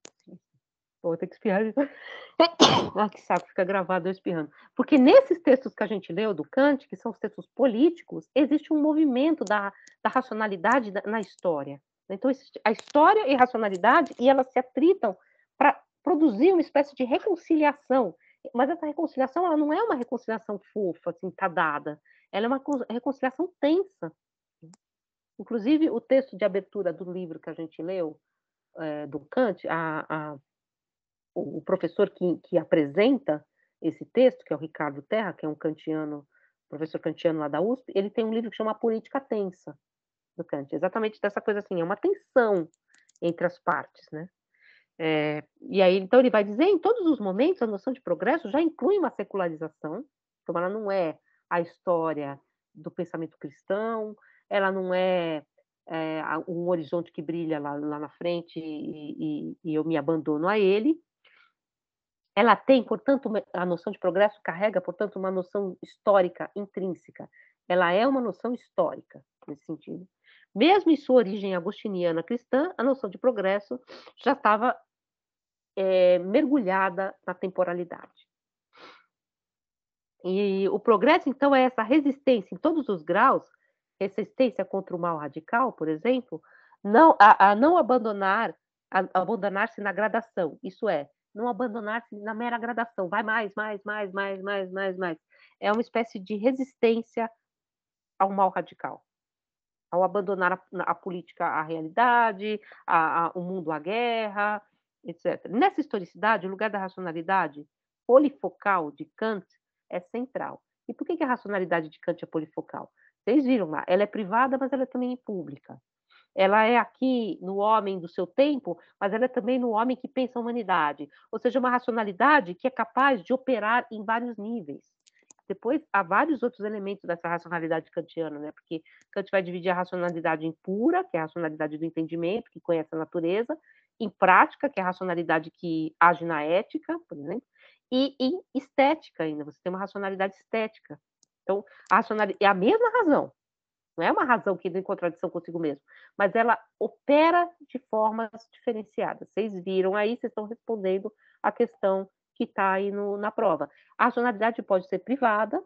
Speaker 1: Vou ter que espirrar. ah, que saco, fica gravado eu espirrando. Porque nesses textos que a gente leu do Kant, que são os textos políticos, existe um movimento da, da racionalidade na história. Né? Então, a história e a racionalidade, e elas se atritam para produzir uma espécie de reconciliação. Mas essa reconciliação, ela não é uma reconciliação fofa, assim, dada. Ela é uma reconciliação tensa. Inclusive, o texto de abertura do livro que a gente leu, é, do Kant, a, a o professor que, que apresenta esse texto, que é o Ricardo Terra, que é um kantiano, professor kantiano lá da USP, ele tem um livro que chama Política Tensa, do Kant, exatamente dessa coisa assim, é uma tensão entre as partes, né? É, e aí, então, ele vai dizer, em todos os momentos, a noção de progresso já inclui uma secularização, então ela não é a história do pensamento cristão, ela não é, é um horizonte que brilha lá, lá na frente e, e, e eu me abandono a ele, ela tem, portanto, a noção de progresso carrega, portanto, uma noção histórica intrínseca. Ela é uma noção histórica, nesse sentido. Mesmo em sua origem agostiniana cristã, a noção de progresso já estava é, mergulhada na temporalidade. E o progresso, então, é essa resistência em todos os graus resistência contra o mal radical, por exemplo, não, a, a não abandonar abandonar-se na gradação, isso é, não abandonar-se na mera gradação, vai mais, mais, mais, mais, mais, mais, mais. É uma espécie de resistência ao mal radical, ao abandonar a, a política à realidade, a, a, o mundo à guerra, etc. Nessa historicidade, o lugar da racionalidade polifocal de Kant é central. E por que, que a racionalidade de Kant é polifocal? Vocês viram lá, ela é privada, mas ela é também é pública. Ela é aqui no homem do seu tempo, mas ela é também no homem que pensa a humanidade. Ou seja, uma racionalidade que é capaz de operar em vários níveis. Depois, há vários outros elementos dessa racionalidade kantiana, né? porque Kant vai dividir a racionalidade em pura, que é a racionalidade do entendimento, que conhece a natureza, em prática, que é a racionalidade que age na ética, por exemplo, e em estética ainda, você tem uma racionalidade estética. Então, a racionalidade, é a mesma razão, não é uma razão que entra em contradição consigo mesmo, mas ela opera de formas diferenciadas. Vocês viram aí, vocês estão respondendo a questão que está aí no, na prova. A racionalidade pode ser privada,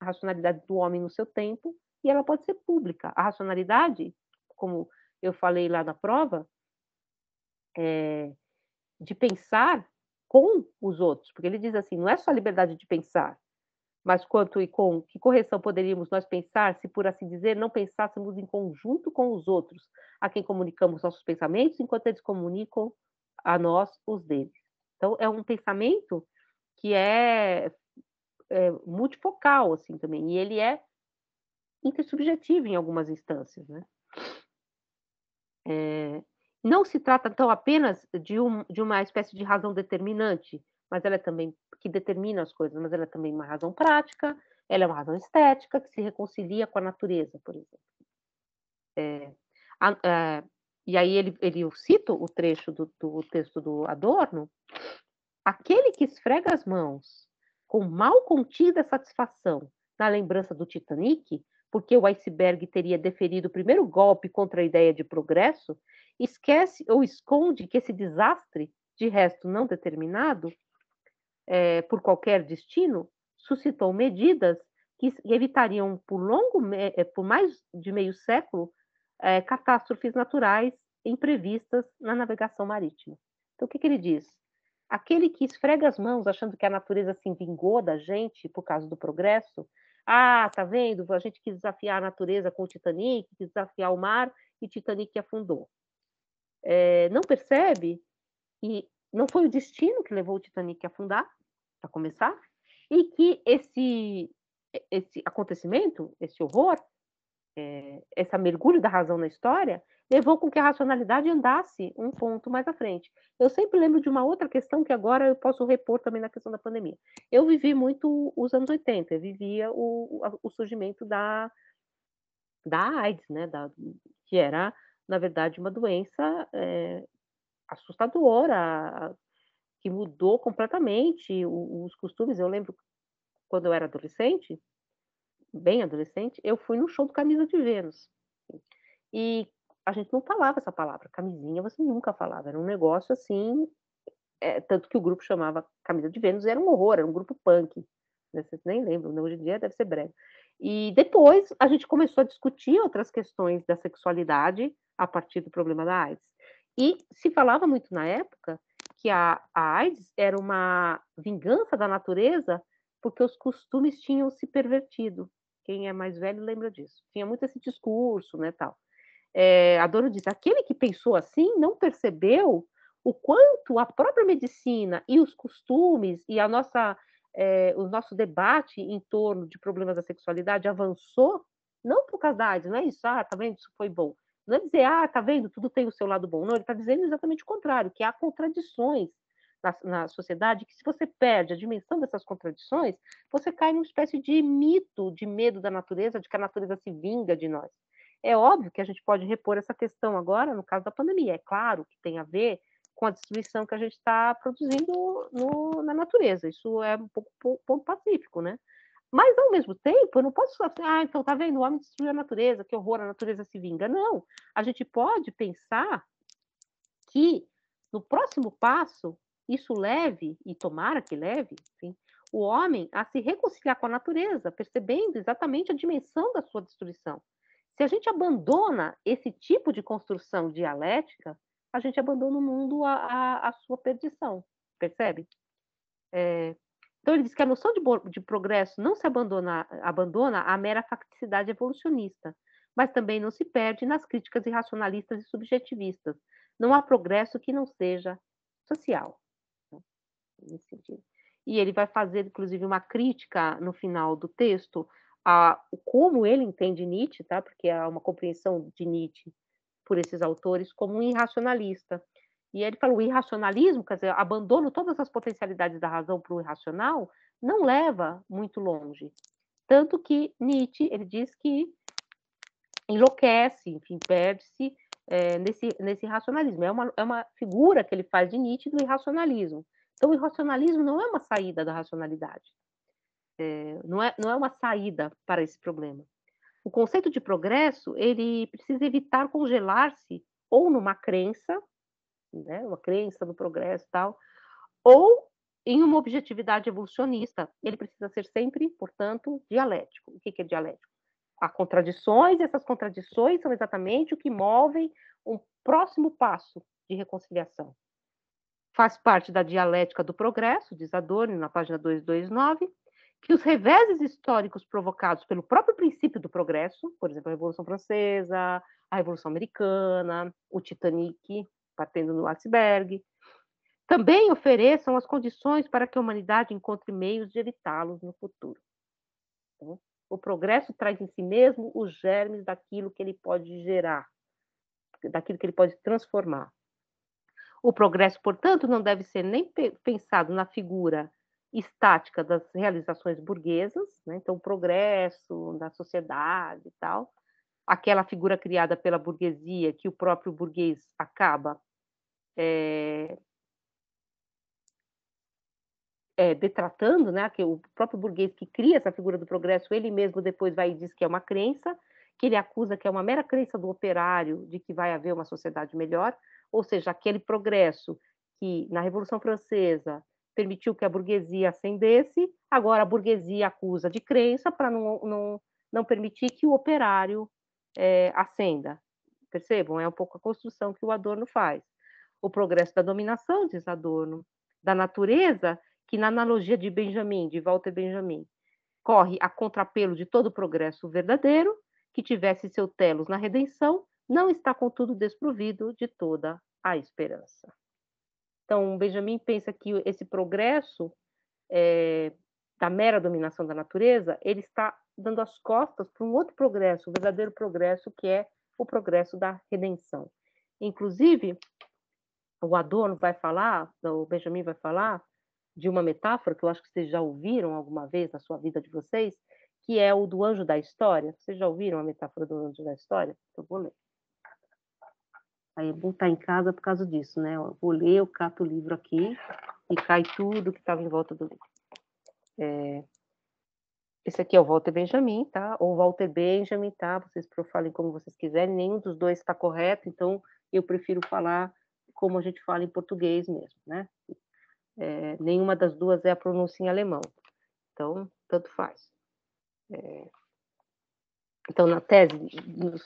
Speaker 1: a racionalidade do homem no seu tempo, e ela pode ser pública. A racionalidade, como eu falei lá na prova, é de pensar com os outros, porque ele diz assim, não é só a liberdade de pensar, mas quanto e com que correção poderíamos nós pensar se, por assim dizer, não pensássemos em conjunto com os outros, a quem comunicamos nossos pensamentos, enquanto eles comunicam a nós os deles. Então, é um pensamento que é, é multifocal, assim, também, e ele é intersubjetivo em algumas instâncias, né? É, não se trata, então, apenas de, um, de uma espécie de razão determinante, mas ela é também que determina as coisas, mas ela é também uma razão prática, ela é uma razão estética que se reconcilia com a natureza, por exemplo. É, a, a, é, e aí ele, ele eu cito o trecho do, do texto do Adorno, aquele que esfrega as mãos com mal contida satisfação na lembrança do Titanic, porque o iceberg teria deferido o primeiro golpe contra a ideia de progresso, esquece ou esconde que esse desastre, de resto não determinado, é, por qualquer destino, suscitou medidas que evitariam por longo, é, por mais de meio século, é, catástrofes naturais imprevistas na navegação marítima. Então, o que, que ele diz? Aquele que esfrega as mãos achando que a natureza se vingou da gente por causa do progresso, ah, tá vendo? A gente quis desafiar a natureza com o Titanic, quis desafiar o mar e o Titanic afundou. É, não percebe que não foi o destino que levou o Titanic a afundar, para começar, e que esse, esse acontecimento, esse horror, é, esse mergulho da razão na história, levou com que a racionalidade andasse um ponto mais à frente. Eu sempre lembro de uma outra questão que agora eu posso repor também na questão da pandemia. Eu vivi muito os anos 80, eu vivia o, o surgimento da, da AIDS, né, da, que era, na verdade, uma doença é, assustadora, que mudou completamente os costumes. Eu lembro quando eu era adolescente, bem adolescente, eu fui no show do Camisa de Vênus. E a gente não falava essa palavra, camisinha você nunca falava, era um negócio assim, é, tanto que o grupo chamava Camisa de Vênus, era um horror, era um grupo punk, né? vocês nem lembram, né, hoje em dia deve ser breve. E depois a gente começou a discutir outras questões da sexualidade a partir do problema da AIDS. E se falava muito na época que a, a AIDS era uma vingança da natureza porque os costumes tinham se pervertido. Quem é mais velho lembra disso. Tinha muito esse discurso, né, tal. É, Adorno diz, aquele que pensou assim não percebeu o quanto a própria medicina e os costumes e a nossa, é, o nosso debate em torno de problemas da sexualidade avançou, não por causa da AIDS, não é isso, ah, tá vendo, isso foi bom, não é dizer, ah, tá vendo, tudo tem o seu lado bom. Não, ele está dizendo exatamente o contrário, que há contradições na, na, sociedade, que se você perde a dimensão dessas contradições, você cai numa espécie de mito de medo da natureza, de que a natureza se vinga de nós. É óbvio que a gente pode repor essa questão agora, no caso da pandemia. É claro que tem a ver com a destruição que a gente está produzindo no, na natureza. Isso é um pouco, ponto pacífico, né? Mas, ao mesmo tempo, eu não posso falar assim, ah, então tá vendo, o homem destruiu a natureza, que horror, a natureza se vinga. Não. A gente pode pensar que no próximo passo isso leve, e tomara que leve, sim o homem a se reconciliar com a natureza, percebendo exatamente a dimensão da sua destruição. Se a gente abandona esse tipo de construção dialética, a gente abandona o mundo à sua perdição, percebe? É, então, ele diz que a noção de, de progresso não se abandona, abandona à mera facticidade evolucionista, mas também não se perde nas críticas irracionalistas e subjetivistas. Não há progresso que não seja social. Né? Nesse sentido. E ele vai fazer, inclusive, uma crítica no final do texto a como ele entende Nietzsche, tá? porque há é uma compreensão de Nietzsche por esses autores como um irracionalista. E ele fala, o irracionalismo, quer dizer, abandono todas as potencialidades da razão para o irracional, não leva muito longe. Tanto que Nietzsche, ele diz que enlouquece, enfim, perde-se é, nesse, nesse racionalismo. É uma, é uma figura que ele faz de Nietzsche do irracionalismo. Então, o irracionalismo não é uma saída da racionalidade. É, não, é, não é uma saída para esse problema. O conceito de progresso, ele precisa evitar congelar-se ou numa crença né, uma crença no progresso e tal, ou em uma objetividade evolucionista. Ele precisa ser sempre, portanto, dialético. O que, que é dialético? Há contradições, e essas contradições são exatamente o que movem um próximo passo de reconciliação. Faz parte da dialética do progresso, diz Adorno, na página 229, que os reveses históricos provocados pelo próprio princípio do progresso, por exemplo, a Revolução Francesa, a Revolução Americana, o Titanic, batendo no iceberg. Também ofereçam as condições para que a humanidade encontre meios de evitá-los no futuro. Então, o progresso traz em si mesmo os germes daquilo que ele pode gerar, daquilo que ele pode transformar. O progresso, portanto, não deve ser nem pensado na figura estática das realizações burguesas, né? então o progresso da sociedade e tal, aquela figura criada pela burguesia que o próprio burguês acaba é, é, detratando, né, que o próprio burguês que cria essa figura do progresso, ele mesmo depois vai e diz que é uma crença, que ele acusa que é uma mera crença do operário de que vai haver uma sociedade melhor, ou seja, aquele progresso que na Revolução Francesa permitiu que a burguesia ascendesse, agora a burguesia acusa de crença para não, não, não permitir que o operário é, ascenda. Percebam? É um pouco a construção que o Adorno faz o progresso da dominação, diz Adorno, da natureza, que na analogia de Benjamin, de Walter Benjamin, corre a contrapelo de todo progresso verdadeiro, que tivesse seu telos na redenção, não está, contudo, desprovido de toda a esperança. Então, Benjamin pensa que esse progresso é, da mera dominação da natureza, ele está dando as costas para um outro progresso, o verdadeiro progresso, que é o progresso da redenção. Inclusive, o Adorno vai falar, o Benjamin vai falar de uma metáfora que eu acho que vocês já ouviram alguma vez na sua vida de vocês, que é o do anjo da história. Vocês já ouviram a metáfora do anjo da história? Eu vou ler. Aí vou estar tá em casa por causa disso, né? Eu vou ler, eu cato o livro aqui e cai tudo que estava em volta do livro. É... Esse aqui é o Walter Benjamin, tá? Ou Walter Benjamin, tá? Vocês falem como vocês quiserem, nenhum dos dois está correto, então eu prefiro falar como a gente fala em português mesmo, né? É, nenhuma das duas é a pronúncia em alemão. Então, tanto faz. É... Então, na tese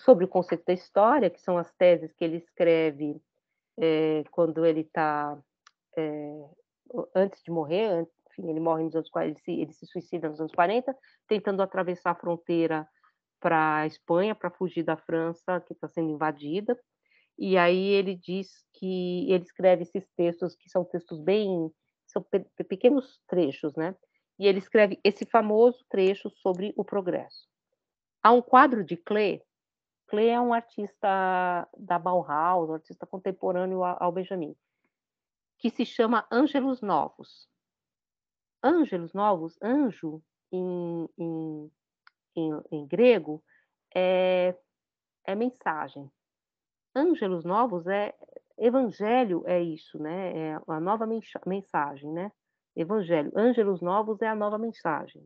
Speaker 1: sobre o conceito da história, que são as teses que ele escreve é, quando ele está é, antes de morrer, enfim, ele morre nos anos 40, ele se, ele se suicida nos anos 40, tentando atravessar a fronteira para a Espanha, para fugir da França, que está sendo invadida e aí ele diz que ele escreve esses textos que são textos bem são pe pequenos trechos, né? E ele escreve esse famoso trecho sobre o progresso. Há um quadro de Klee. Klee é um artista da Bauhaus, um artista contemporâneo ao Benjamin, que se chama Ângelos Novos. Ângelos Novos, anjo em, em, em, em grego, é, é mensagem, Ângelos Novos é evangelho é isso, né? É a nova mensagem, né? Evangelho. Ângelos Novos é a nova mensagem.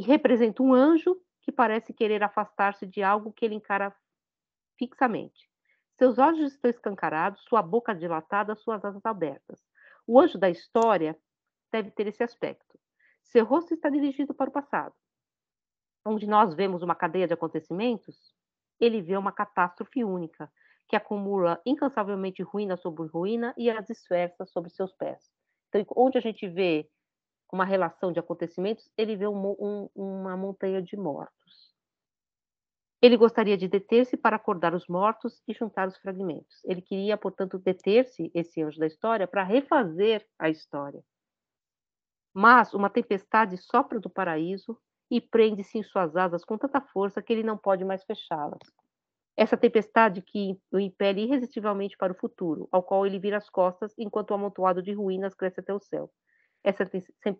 Speaker 1: representa um anjo que parece querer afastar-se de algo que ele encara fixamente. Seus olhos estão escancarados, sua boca dilatada, suas asas abertas. O anjo da história deve ter esse aspecto. Seu rosto está dirigido para o passado, onde nós vemos uma cadeia de acontecimentos ele vê uma catástrofe única, que acumula incansavelmente ruína sobre ruína e as dispersa sobre seus pés. Então, onde a gente vê uma relação de acontecimentos, ele vê um, um, uma montanha de mortos. Ele gostaria de deter-se para acordar os mortos e juntar os fragmentos. Ele queria, portanto, deter-se, esse anjo da história, para refazer a história. Mas uma tempestade sopra do paraíso, e prende-se em suas asas com tanta força que ele não pode mais fechá-las. Essa tempestade que o impele irresistivelmente para o futuro, ao qual ele vira as costas enquanto o amontoado de ruínas cresce até o céu. Essa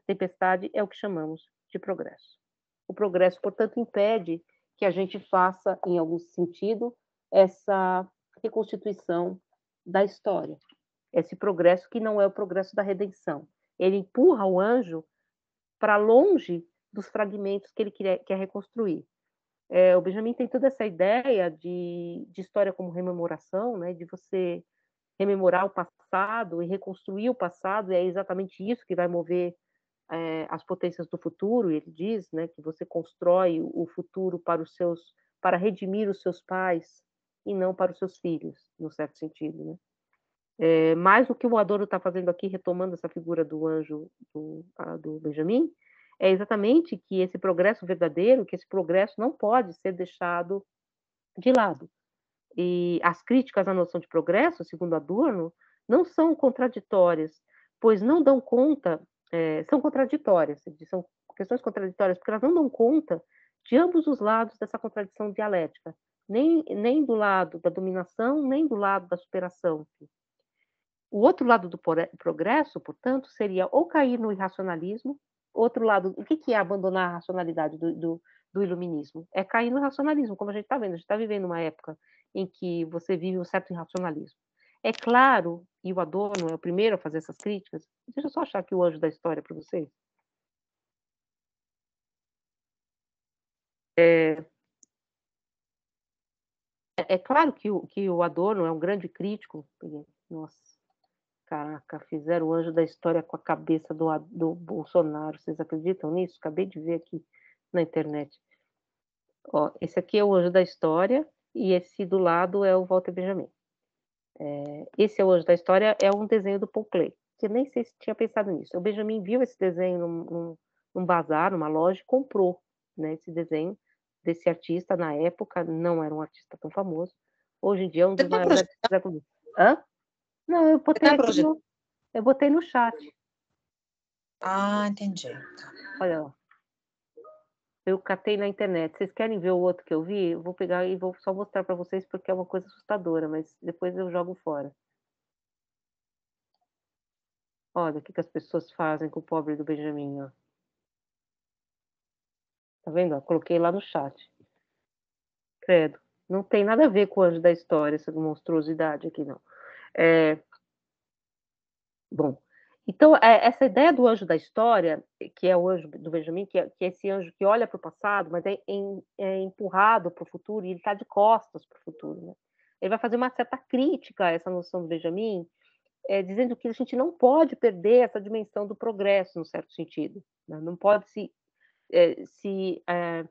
Speaker 1: tempestade é o que chamamos de progresso. O progresso, portanto, impede que a gente faça, em algum sentido, essa reconstituição da história. Esse progresso que não é o progresso da redenção. Ele empurra o anjo para longe dos fragmentos que ele quer, quer reconstruir. É, o Benjamin tem toda essa ideia de, de história como rememoração, né, de você rememorar o passado e reconstruir o passado, e é exatamente isso que vai mover é, as potências do futuro. Ele diz né, que você constrói o futuro para os seus para redimir os seus pais e não para os seus filhos, no certo sentido. Né? É, mas o que o Adoro está fazendo aqui, retomando essa figura do anjo do, ah, do Benjamin, é exatamente que esse progresso verdadeiro, que esse progresso não pode ser deixado de lado. E as críticas à noção de progresso, segundo Adorno, não são contraditórias, pois não dão conta, é, são contraditórias, são questões contraditórias, porque elas não dão conta de ambos os lados dessa contradição dialética, nem, nem do lado da dominação, nem do lado da superação. O outro lado do progresso, portanto, seria ou cair no irracionalismo, outro lado, o que, que é abandonar a racionalidade do, do, do iluminismo? É cair no racionalismo, como a gente está vendo. A gente está vivendo uma época em que você vive um certo irracionalismo. É claro, e o Adorno é o primeiro a fazer essas críticas. Deixa eu só achar aqui o anjo da história para vocês. É, é claro que o, que o Adorno é um grande crítico. Nossa, Caraca, fizeram o anjo da história com a cabeça do, do Bolsonaro. Vocês acreditam nisso? Acabei de ver aqui na internet. Ó, esse aqui é o anjo da história e esse do lado é o Walter Benjamin. É, esse é o anjo da história, é um desenho do Paul Clay, que nem sei se tinha pensado nisso. O Benjamin viu esse desenho num, num, num bazar, numa loja, e comprou né, esse desenho desse artista. Na época, não era um artista tão famoso. Hoje em dia é um dos tá maiores artistas da Hã? Não, eu tá botei, aqui no, eu botei no chat. Ah, entendi. Olha lá. Eu catei na internet. Vocês querem ver o outro que eu vi? Eu vou pegar e vou só mostrar para vocês porque é uma coisa assustadora, mas depois eu jogo fora. Olha o que, que as pessoas fazem com o pobre do Benjamin. Ó. Tá vendo? Ó, coloquei lá no chat. Credo. Não tem nada a ver com o anjo da história, essa monstruosidade aqui, não. É... Bom, então é, essa ideia do anjo da história, que é o anjo do Benjamin, que é, que é esse anjo que olha para o passado, mas é, em, é empurrado para o futuro e ele está de costas para o futuro. Né? Ele vai fazer uma certa crítica a essa noção do Benjamin, é, dizendo que a gente não pode perder essa dimensão do progresso, no certo sentido. Né? Não pode se, é, se é,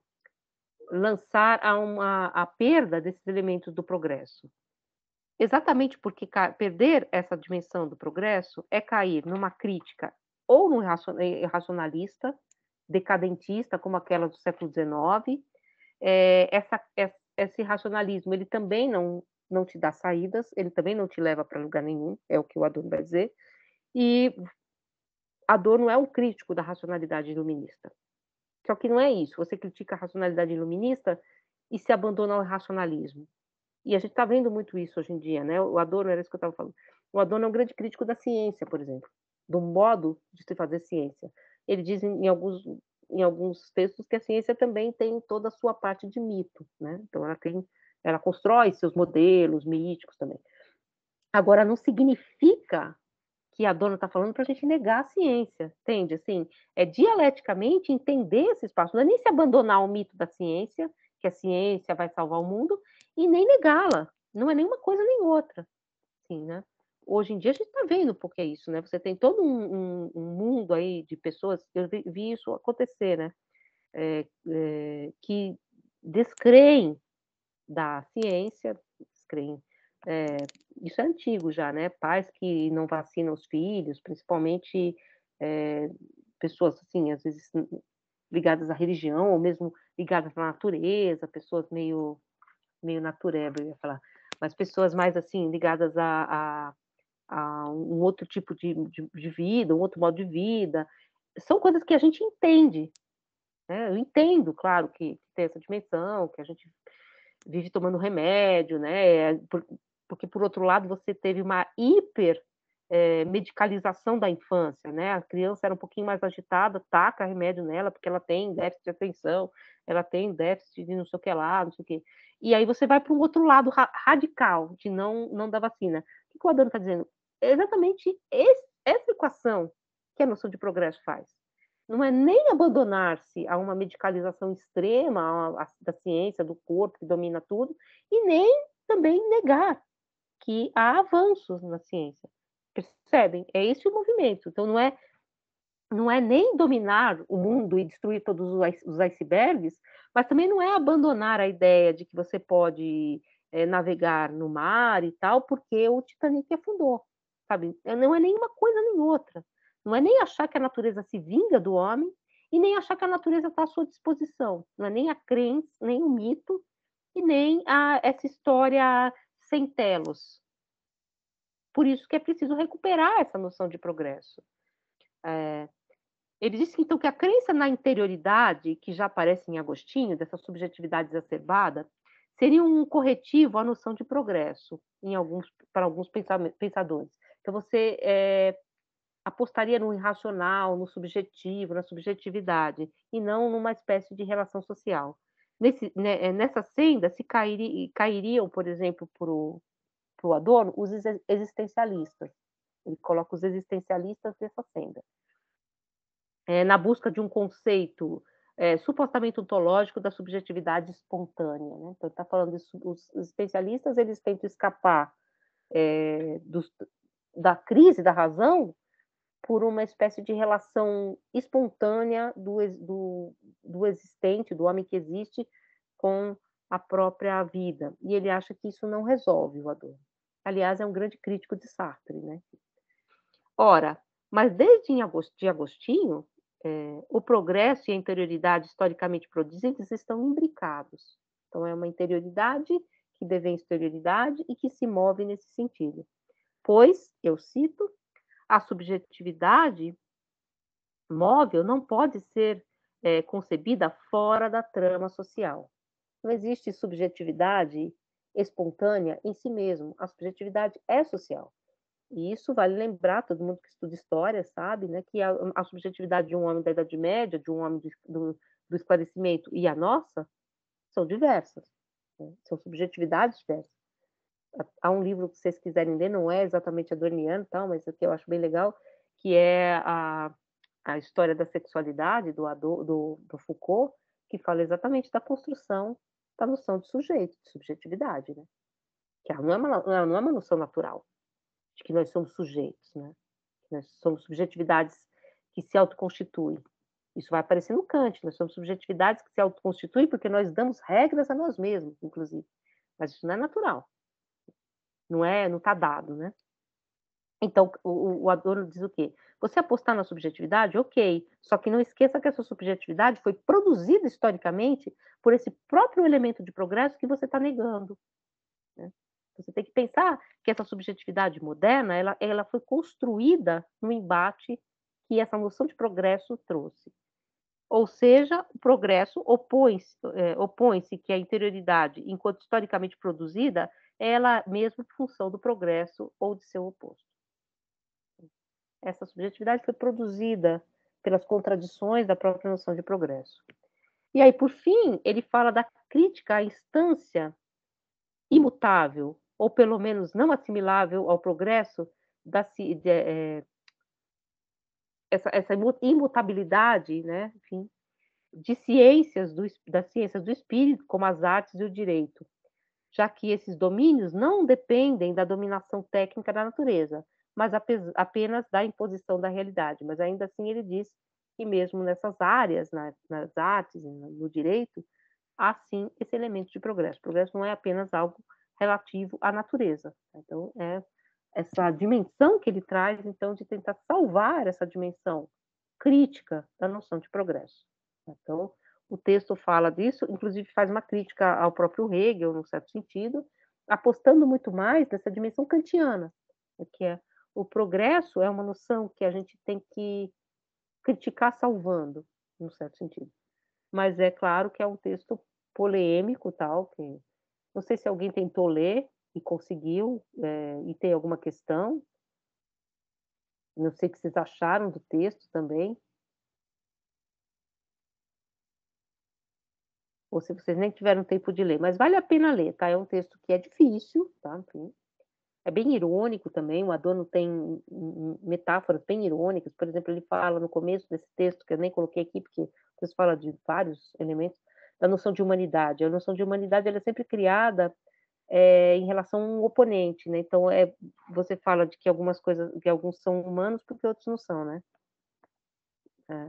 Speaker 1: lançar a, uma, a perda desses elementos do progresso. Exatamente porque perder essa dimensão do progresso é cair numa crítica ou num irracionalista, eh, decadentista, como aquela do século XIX. É, eh, essa, esse racionalismo ele também não, não te dá saídas, ele também não te leva para lugar nenhum, é o que o Adorno vai dizer. E Adorno é um crítico da racionalidade iluminista. Só que não é isso. Você critica a racionalidade iluminista e se abandona ao racionalismo. E a gente está vendo muito isso hoje em dia, né? O Adorno era isso que eu estava falando. O Adorno é um grande crítico da ciência, por exemplo, do modo de se fazer ciência. Ele diz em alguns em alguns textos que a ciência também tem toda a sua parte de mito, né? Então ela tem, ela constrói seus modelos míticos também. Agora não significa que a dona está falando para a gente negar a ciência, entende? Assim, é dialeticamente entender esse espaço, não é nem se abandonar o mito da ciência, que a ciência vai salvar o mundo, e nem negá-la. Não é nenhuma coisa nem outra. Assim, né? Hoje em dia a gente está vendo porque é isso, né? Você tem todo um, um, um mundo aí de pessoas, eu vi, vi isso acontecer, né? É, é, que descreem da ciência, descreem. É, isso é antigo já, né? Pais que não vacinam os filhos, principalmente é, pessoas assim, às vezes ligadas à religião ou mesmo ligadas à natureza, pessoas meio meio natureba, eu ia falar, mas pessoas mais assim, ligadas a, a, a um outro tipo de, de, de, vida, um outro modo de vida, são coisas que a gente entende. Né? Eu entendo, claro, que, que tem essa dimensão, que a gente vive tomando remédio, né? É, por, porque, por outro lado, você teve uma hiper é, medicalização da infância, né? A criança era um pouquinho mais agitada, taca remédio nela, porque ela tem déficit de atenção, ela tem déficit de não sei o que lá, não sei o que. E aí você vai para um outro lado ra radical de não, não dar vacina. O que o Adano está dizendo? É exatamente esse, essa equação que a noção de progresso faz. Não é nem abandonar-se a uma medicalização extrema a a, da ciência, do corpo que domina tudo, e nem também negar que há avanços na ciência percebem? É esse o movimento. Então não é não é nem dominar o mundo e destruir todos os icebergs, mas também não é abandonar a ideia de que você pode é, navegar no mar e tal, porque o Titanic afundou, sabe? É, não é nenhuma coisa nem outra. Não é nem achar que a natureza se vinga do homem e nem achar que a natureza está à sua disposição. Não é nem a crença, nem o mito e nem a, essa história sem telos, por isso que é preciso recuperar essa noção de progresso. É, ele diz então que a crença na interioridade, que já aparece em Agostinho, dessa subjetividade exacerbada, seria um corretivo à noção de progresso em alguns, para alguns pensadores. Então você é, apostaria no irracional, no subjetivo, na subjetividade, e não numa espécie de relação social. Nesse, né, é, nessa senda, se cair, cairiam, por exemplo, por, para o Adorno os existencialistas. Ele coloca os existencialistas nessa senda. É, na busca de um conceito é, supostamente ontológico da subjetividade espontânea. Né? Então, está falando isso, os existencialistas eles tentam escapar é, dos, da crise da razão por uma espécie de relação espontânea do, do, do, existente, do homem que existe, com a própria vida. E ele acha que isso não resolve o Adorno aliás, é um grande crítico de Sartre. Né? Ora, mas desde de Agostinho, é, o progresso e a interioridade historicamente produzidas estão imbricados. Então, é uma interioridade que devem exterioridade e que se move nesse sentido. Pois, eu cito, a subjetividade móvel não pode ser é, concebida fora da trama social. Não existe subjetividade espontânea em si mesmo. A subjetividade é social. E isso vale lembrar, todo mundo que estuda história sabe, né, que a, a subjetividade de um homem da Idade Média, de um homem do, do esclarecimento e a nossa são diversas. Né? São subjetividades diversas. Há um livro que vocês quiserem ler, não é exatamente adorniano, tal, mas que eu acho bem legal, que é a, a história da sexualidade do, do, do Foucault, que fala exatamente da construção da noção de sujeito, de subjetividade, né? Que ela não é uma, ela não é uma noção natural, de que nós somos sujeitos, né? Que nós somos subjetividades que se autoconstituem. Isso vai aparecer no Kant, nós somos subjetividades que se autoconstituem porque nós damos regras a nós mesmos, inclusive. Mas isso não é natural. Não é, não está dado, né? Então, o, o Adorno diz o quê? Você apostar na subjetividade, ok, só que não esqueça que essa subjetividade foi produzida historicamente por esse próprio elemento de progresso que você está negando. Né? Você tem que pensar que essa subjetividade moderna ela, ela foi construída no embate que essa noção de progresso trouxe. Ou seja, o progresso opõe-se é, opõe que a interioridade, enquanto historicamente produzida, é ela mesma é função do progresso ou de seu oposto. Essa subjetividade foi produzida pelas contradições da própria noção de progresso. E aí, por fim, ele fala da crítica à instância imutável, ou pelo menos não assimilável ao progresso, da, de, é, essa, essa, imutabilidade, né, enfim, de ciências do, das ciências do espírito, como as artes e o direito, já que esses domínios não dependem da dominação técnica da natureza, mas apenas da imposição da realidade. Mas ainda assim ele diz que mesmo nessas áreas, nas artes, no direito, há sim esse elemento de progresso. O progresso não é apenas algo relativo à natureza. Né? Então, é essa dimensão que ele traz, então, de tentar salvar essa dimensão crítica da noção de progresso. Né? Então, o texto fala disso, inclusive faz uma crítica ao próprio Hegel, num certo sentido, apostando muito mais nessa dimensão kantiana, né? que é o progresso é uma noção que a gente tem que criticar salvando, num certo sentido. Mas é claro que é um texto polêmico, tal, que não sei se alguém tentou ler e conseguiu, é, e tem alguma questão. Não sei o que vocês acharam do texto também. Ou se vocês nem tiveram tempo de ler, mas vale a pena ler, tá? É um texto que é difícil, tá? Enfim é bem irônico também, o Adorno tem metáforas bem irônicas, por exemplo, ele fala no começo desse texto, que eu nem coloquei aqui, porque você fala de vários elementos, da noção de humanidade. A noção de humanidade ela é sempre criada é, em relação a um oponente, né? Então, é, você fala de que algumas coisas, que alguns são humanos porque outros não são, né? É.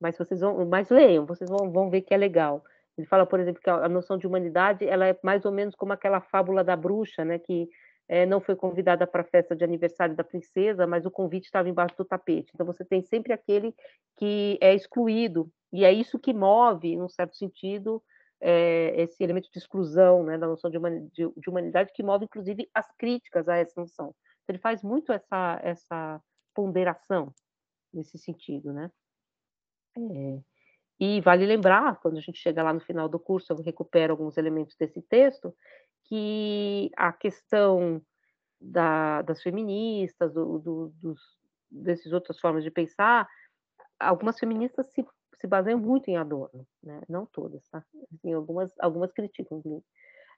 Speaker 1: Mas vocês vão, mas leiam, vocês vão, vão ver que é legal. Ele fala, por exemplo, que a noção de humanidade ela é mais ou menos como aquela fábula da bruxa, né? Que é, não foi convidada para a festa de aniversário da princesa, mas o convite estava embaixo do tapete. Então você tem sempre aquele que é excluído, e é isso que move, num certo sentido, é, esse elemento de exclusão né, da noção de, humanidade, que move inclusive as críticas a essa noção. Então, ele faz muito essa, essa ponderação nesse sentido. Né? É. E vale lembrar, quando a gente chega lá no final do curso, eu recupero alguns elementos desse texto, que a questão da, das feministas, do, do, dos, dessas outras formas de pensar, algumas feministas se, se baseiam muito em Adorno, né? não todas, tá? Assim, algumas, algumas criticam,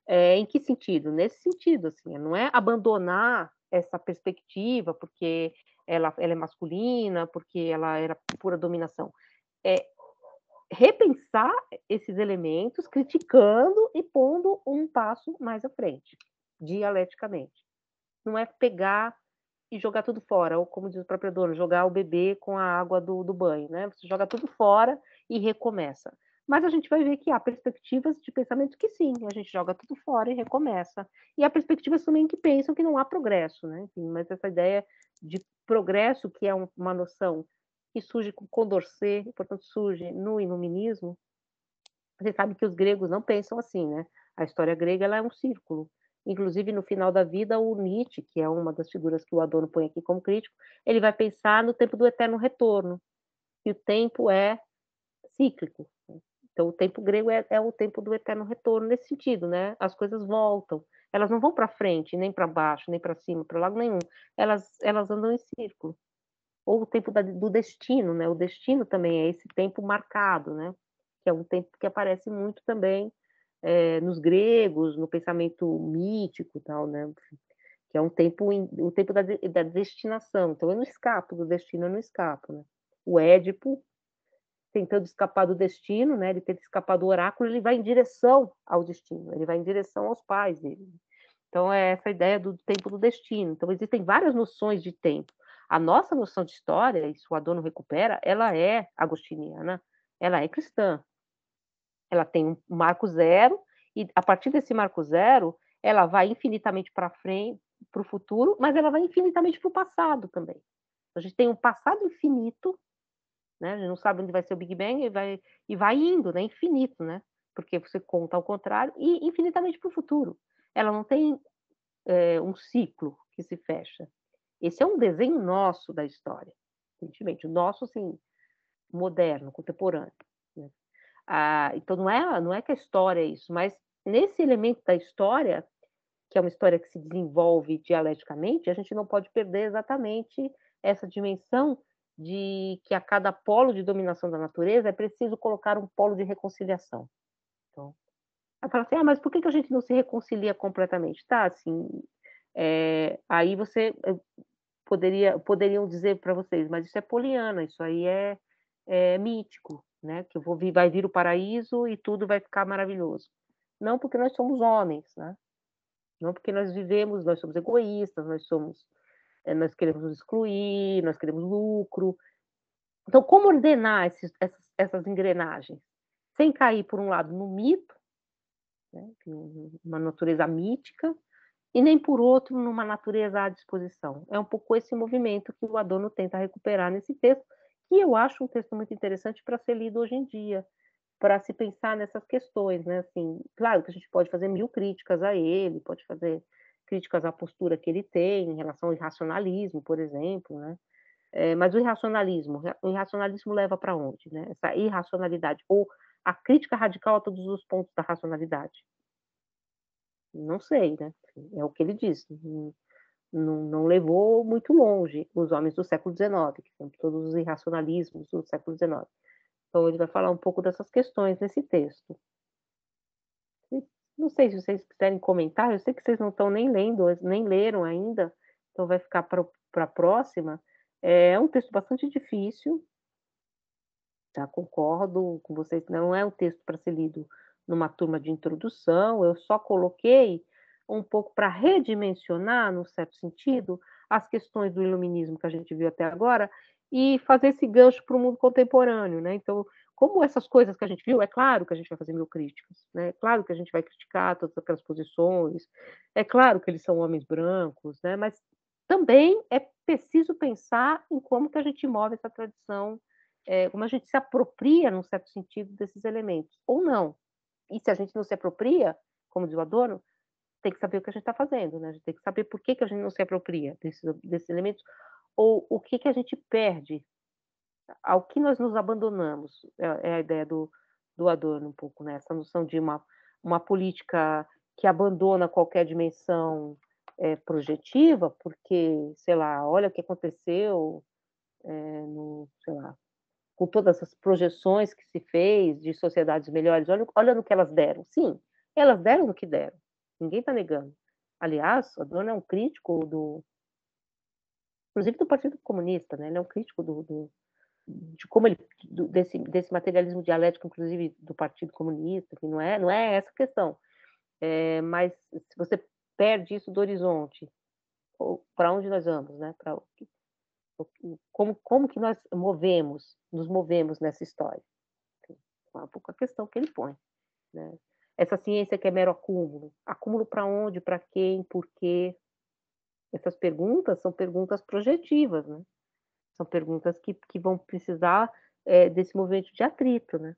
Speaker 1: É, em que sentido? Nesse sentido, assim, não é abandonar essa perspectiva porque ela, ela é masculina, porque ela era pura dominação. É repensar esses elementos, criticando e pondo um passo mais à frente, dialeticamente. Não é pegar e jogar tudo fora, ou como diz o próprio dono, jogar o bebê com a água do, do banho, né? Você joga tudo fora e recomeça. Mas a gente vai ver que há perspectivas de pensamento que sim, a gente joga tudo fora e recomeça. E há perspectivas também que pensam que não há progresso, né? Enfim, mas essa ideia de progresso, que é uma noção que surge com Condorcet, e, portanto, surge no iluminismo, você sabe que os gregos não pensam assim, né? A história grega ela é um círculo. Inclusive, no final da vida, o Nietzsche, que é uma das figuras que o Adorno põe aqui como crítico, ele vai pensar no tempo do eterno retorno, que o tempo é cíclico. Então, o tempo grego é, é o tempo do eterno retorno, nesse sentido, né? As coisas voltam. Elas não vão para frente, nem para baixo, nem para cima, para lado nenhum. Elas, elas andam em círculo ou o tempo da, do destino, né? O destino também é esse tempo marcado, né? Que é um tempo que aparece muito também é, nos gregos, no pensamento mítico, tal, né? Que é um tempo, o tempo da, da, destinação. Então eu não escapo do destino, eu não escapo, né? O Édipo tentando escapar do destino, né? Ele tenta escapar do oráculo, ele vai em direção ao destino, ele vai em direção aos pais dele. Então é essa ideia do tempo do destino. Então existem várias noções de tempo a nossa noção de história, isso o Adorno recupera, ela é agostiniana, ela é cristã. Ela tem um marco zero, e a partir desse marco zero, ela vai infinitamente para frente, para o futuro, mas ela vai infinitamente para o passado também. Então, a gente tem um passado infinito, né? A gente não sabe onde vai ser o Big Bang e vai, e vai indo, né? Infinito, né? Porque você conta ao contrário e infinitamente para o futuro. Ela não tem é, um ciclo que se fecha. Esse é um desenho nosso da história, evidentemente, nosso, assim, moderno, contemporâneo. Né? Ah, então, não é, não é que a história é isso, mas nesse elemento da história, que é uma história que se desenvolve dialeticamente, a gente não pode perder exatamente essa dimensão de que a cada polo de dominação da natureza é preciso colocar um polo de reconciliação. Então, ela fala assim, ah, mas por que, que a gente não se reconcilia completamente? Tá, assim, é, aí você eh, poderia, poderiam dizer para vocês, mas isso é poliana, isso aí é, é mítico, né? Que vou vir, vai vir o paraíso e tudo vai ficar maravilhoso. Não porque nós somos homens, né? Não porque nós vivemos, nós somos egoístas, nós somos, eh, nós queremos nos excluir, nós queremos lucro. Então, como ordenar esses, essas, essas engrenagens? Sem cair, por um lado, no mito, né? É uma natureza mítica, e nem por outro numa natureza à disposição. É um pouco esse movimento que o Adorno tenta recuperar nesse texto, que eu acho um texto muito interessante para ser lido hoje em dia, para se pensar nessas questões, né? Assim, claro que a gente pode fazer mil críticas a ele, pode fazer críticas à postura que ele tem em relação ao irracionalismo, por exemplo, né? É, mas o irracionalismo, o irracionalismo leva para onde, né? Essa irracionalidade ou a crítica radical a todos os pontos da racionalidade, não sei, né? É o que ele diz. Hum, não, não, levou muito longe os homens do século XIX, que são todos os irracionalismos do século XIX. Então, ele vai falar um pouco dessas questões nesse texto. Não sei se vocês quiserem comentar, eu sei que vocês não estão nem lendo, nem leram ainda, então vai ficar para a próxima. É um texto bastante difícil, Já tá? concordo com vocês, não é um texto para ser lido numa turma de introdução, eu só coloquei um pouco para redimensionar, num certo sentido, as questões do iluminismo que a gente viu até agora e fazer esse gancho para o mundo contemporâneo, né? Então, como essas coisas que a gente viu, é claro que a gente vai fazer mil críticas, né? É claro que a gente vai criticar todas aquelas posições, é claro que eles são homens brancos, né? Mas também é preciso pensar em como que a gente move essa tradição, é, como a gente se apropria, num certo sentido, desses elementos, ou não, e se a gente não se apropria, como diz o Adorno, tem que saber o que a gente está fazendo, né? A gente tem que saber por que, que a gente não se apropria desses, desses elementos ou o que, que a gente perde, ao que nós nos abandonamos, é, é a ideia do, do Adorno um pouco, né? Essa noção de uma, uma política que abandona qualquer dimensão é, projetiva, porque, sei lá, olha o que aconteceu é, no, sei lá, com todas as projeções que se fez de sociedades melhores, olha, olha no que elas deram. Sim, elas deram no que deram. Ninguém está negando. Aliás, a Adorno é um crítico do, inclusive do Partido Comunista, né? Ele é um crítico do, do de como ele do, desse, desse materialismo dialético, inclusive do Partido Comunista, que não é não é essa questão. É, mas se você perde isso do horizonte, para onde nós vamos, né? Para como, como que nós movemos, nos movemos nessa história. É um pouco a questão que ele põe. Né? Essa ciência que é mero acúmulo. Acúmulo para onde, para quem, por quê? Essas perguntas são perguntas projetivas, né? São perguntas que, que vão precisar é, desse movimento de atrito, né?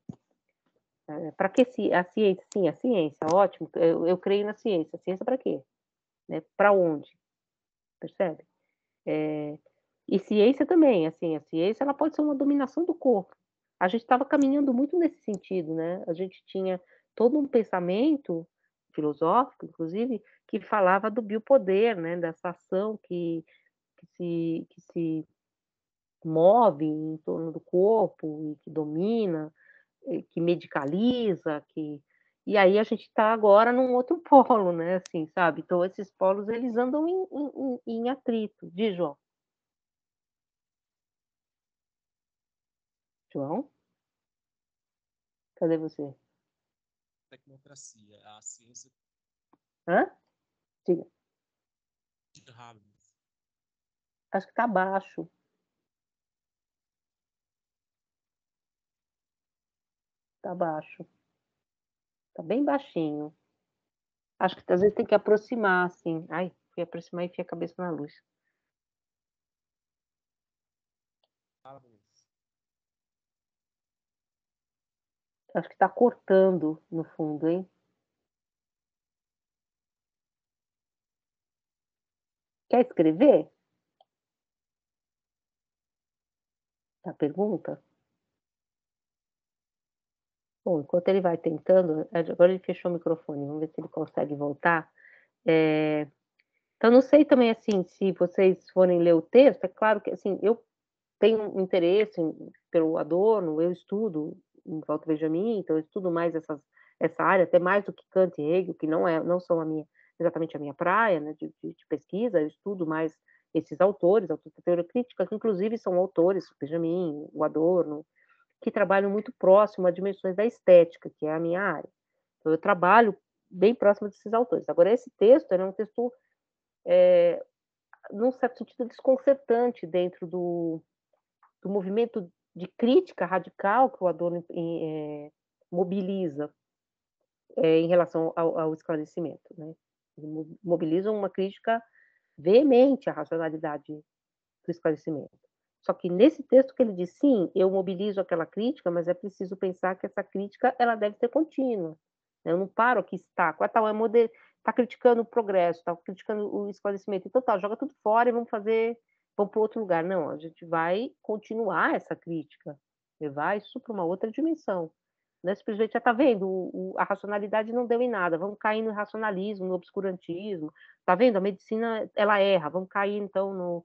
Speaker 1: É, para que a ciência? Sim, a ciência, ótimo. Eu, eu creio na ciência. A ciência para quê? Né? Para onde? Percebe? É, e ciência também, assim, a ciência ela pode ser uma dominação do corpo. A gente estava caminhando muito nesse sentido, né? A gente tinha todo um pensamento filosófico, inclusive, que falava do biopoder, né? Dessa ação que, que, se, que se move em torno do corpo e que domina, que medicaliza, que e aí a gente está agora num outro polo, né? Assim, sabe? Então esses polos eles andam em, em, em atrito, diz João. João? Cadê você? Tecnocracia, a ciência. Hã? Diga. Acho que está baixo. Está baixo. Está bem baixinho. Acho que às vezes tem que aproximar, assim. Ai, fui aproximar e fui a cabeça na luz. Acho que está cortando no fundo, hein? Quer escrever? A pergunta? Bom, enquanto ele vai tentando, é, agora ele fechou o microfone, vamos ver se ele consegue voltar. É... Então, não sei também, assim, se vocês forem ler o texto, é claro que, assim, eu tenho interesse pelo Adorno, eu estudo em Walter Benjamin, então eu estudo mais essas, essa área, até mais do que Kant e Hegel, que não, é, não são a minha, exatamente a minha praia né, de, de, de pesquisa, eu estudo mais esses autores, autores da teoria crítica, que inclusive são autores, o Benjamin, o Adorno, que trabalham muito próximo a dimensões da estética, que é a minha área. Então, eu trabalho bem próximo desses autores. Agora, esse texto é um texto, é, num certo sentido, desconcertante dentro do, do movimento de crítica radical que o Adorno é, mobiliza é, em relação ao, ao esclarecimento. Né? Ele mobiliza uma crítica veemente à racionalidade do esclarecimento. Só que nesse texto que ele diz, sim, eu mobilizo aquela crítica, mas é preciso pensar que essa crítica ela deve ser contínua. Né? Eu não paro aqui está, qual ah, tal é está criticando o progresso, está criticando o esclarecimento, então tá, joga tudo fora e vamos fazer vamos então, para outro lugar. Não, a gente vai continuar essa crítica, levar isso para uma outra dimensão. Né? Simplesmente já ah, está vendo, o, o, a racionalidade não deu em nada, vamos cair no racionalismo, no obscurantismo. Está vendo? A medicina ela erra, vamos cair então no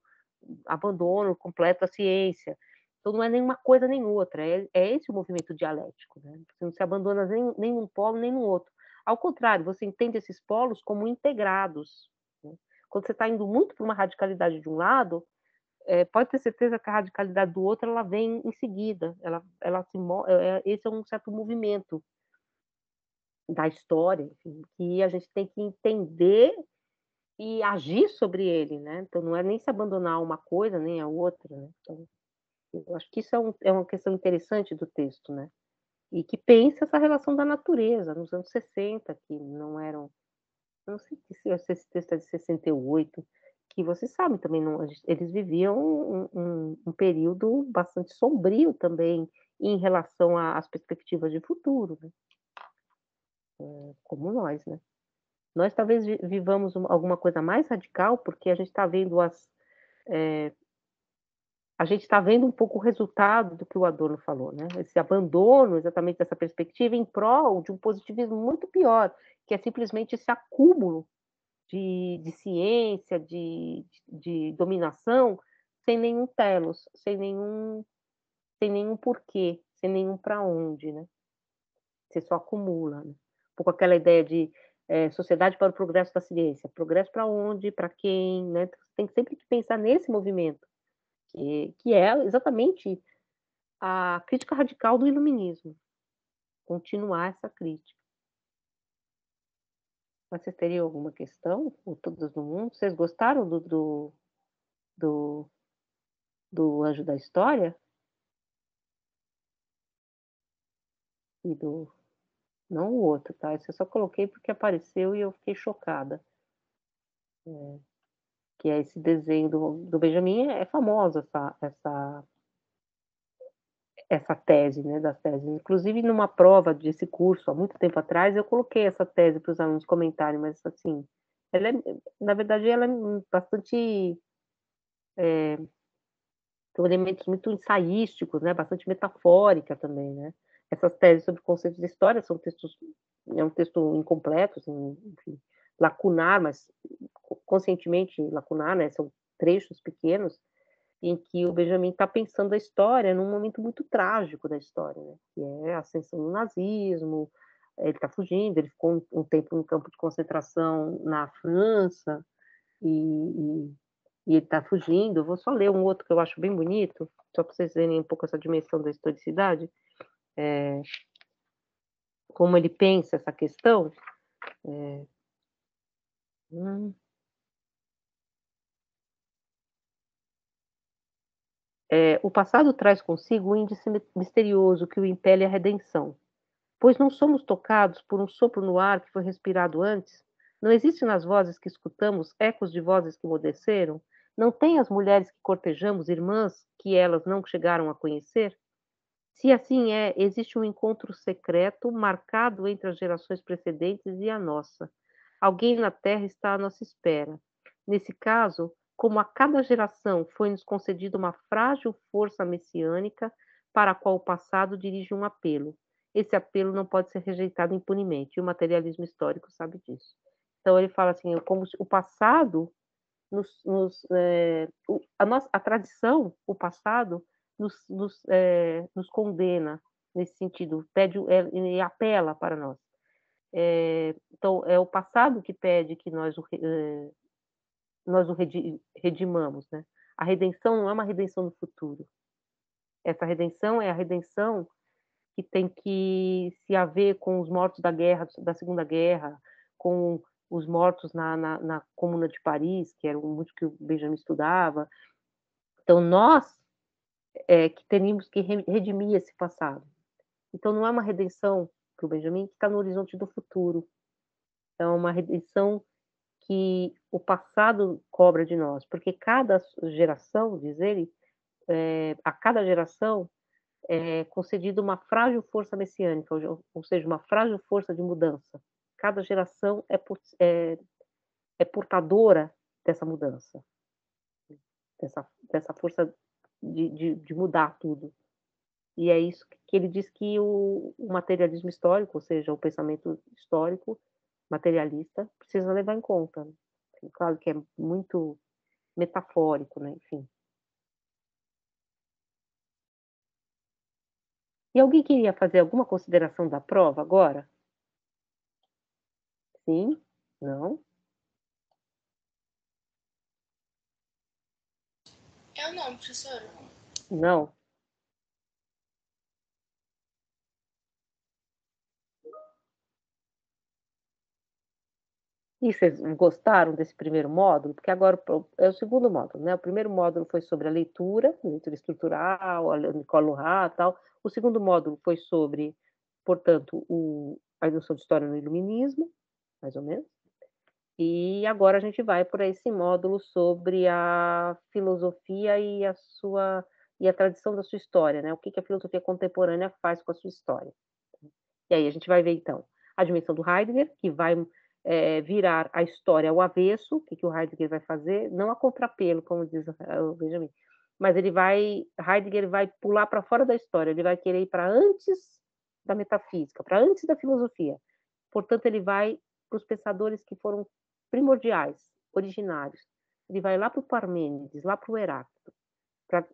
Speaker 1: abandono completo da ciência. Então não é nenhuma coisa nem outra, é, é esse o movimento dialético. Né? Você não se abandona nem, nem num polo nem no outro. Ao contrário, você entende esses polos como integrados. Né? Quando você está indo muito para uma radicalidade de um lado, é, pode ter certeza que a radicalidade do outro ela vem em seguida, ela, ela se é, esse é um certo movimento da história enfim, que a gente tem que entender e agir sobre ele, né? Então não é nem se abandonar uma coisa nem a outra, né? Então, eu acho que isso é, um, é uma questão interessante do texto, né? E que pensa essa relação da natureza nos anos 60 que não eram, não sei se esse texto é de 68, que vocês sabem também, não, eles viviam um, um, um, período bastante sombrio também em relação às perspectivas de futuro, né? É, como nós, né? Nós talvez vivamos uma, alguma coisa mais radical, porque a gente está vendo as é, a gente está vendo um pouco o resultado do que o Adorno falou, né? Esse abandono exatamente dessa perspectiva em prol de um positivismo muito pior, que é simplesmente esse acúmulo de, de ciência, de, de, dominação, sem nenhum telos, sem nenhum, sem nenhum porquê, sem nenhum para onde, né? Você só acumula, né? pouco aquela ideia de é, sociedade para o progresso da ciência, progresso para onde, para quem, né? tem sempre que pensar nesse movimento, que, que é exatamente a crítica radical do iluminismo, continuar essa crítica. Mas vocês teriam alguma questão? Ou todos no mundo? Vocês gostaram do, do, do, do Anjo da História? E do. Não o outro, tá? Isso eu só coloquei porque apareceu e eu fiquei chocada. É, que é esse desenho do, do Benjamin, é famosa essa, essa essa tese, né, das teses. Inclusive, numa prova desse curso, há muito tempo atrás, eu coloquei essa tese para os alunos comentarem, mas, assim, ela é, na verdade, ela é bastante... É, tem elementos muito ensaísticos, né, bastante metafórica também, né. Essas teses sobre conceitos de história são textos... É um texto incompleto, assim, enfim, lacunar, mas conscientemente lacunar, né, são trechos pequenos, em que o Benjamin está pensando a história num momento muito trágico da história, né? que é a ascensão do nazismo, ele está fugindo, ele ficou um, tempo no campo de concentração na França, e, e, e ele está fugindo. vou só ler um outro que eu acho bem bonito, só para vocês verem um pouco essa dimensão da historicidade, é, como ele pensa essa questão. É, hum. É, o passado traz consigo um índice misterioso que o impele à redenção. Pois não somos tocados por um sopro no ar que foi respirado antes? Não existe nas vozes que escutamos ecos de vozes que emudeceram? Não tem as mulheres que cortejamos irmãs que elas não chegaram a conhecer? Se assim é, existe um encontro secreto marcado entre as gerações precedentes e a nossa. Alguém na Terra está à nossa espera. Nesse caso, como a cada geração foi nos concedida uma frágil força messiânica para a qual o passado dirige um apelo. Esse apelo não pode ser rejeitado impunemente, e o materialismo histórico sabe disso. Então ele fala assim, é como o passado nos, nos é, a, nossa, a tradição, o passado nos, nos, é, nos condena nesse sentido, pede é, e apela para nós. É, então é o passado que pede que nós nós o redimamos, né? A redenção não é uma redenção no futuro. Essa redenção é a redenção que tem que se haver com os mortos da guerra, da Segunda Guerra, com os mortos na, na, na Comuna de Paris, que era muito que o Benjamin estudava. Então, nós é, que teríamos que redimir esse passado. Então, não é uma redenção para o Benjamin que está no horizonte do futuro. É uma redenção que o passado cobra de nós, porque cada geração, diz ele, é, a cada geração é concedida uma frágil força messiânica, ou seja, uma frágil força de mudança. Cada geração é, é, é portadora dessa mudança, dessa, dessa força de, de, de, mudar tudo. E é isso que ele diz que o, o materialismo histórico, ou seja, o pensamento histórico, materialista precisa levar em conta. Claro que é muito metafórico, né? Enfim. E alguém queria fazer alguma consideração da prova agora? Sim? Não? Eu não, professora. Não? E vocês gostaram desse primeiro módulo? Porque agora é o segundo módulo, né? O primeiro módulo foi sobre a leitura, leitura estrutural, a Nicole e tal. O segundo módulo foi sobre, portanto, o, a indução de história no iluminismo, mais ou menos. E agora a gente vai para esse módulo sobre a filosofia e a sua e a tradição da sua história, né? O que, que a filosofia contemporânea faz com a sua história. E aí a gente vai ver então a dimensão do Heidegger, que vai é, virar a história ao avesso, o que, que o Heidegger vai fazer, não a contrapelo, como diz o eh, Benjamin, mas ele vai, Heidegger vai pular para fora da história, ele vai querer ir para antes da metafísica, para antes da filosofia. Portanto, ele vai para os pensadores que foram primordiais, originários. Ele vai lá para o Parmênides, lá para o Heráclito, para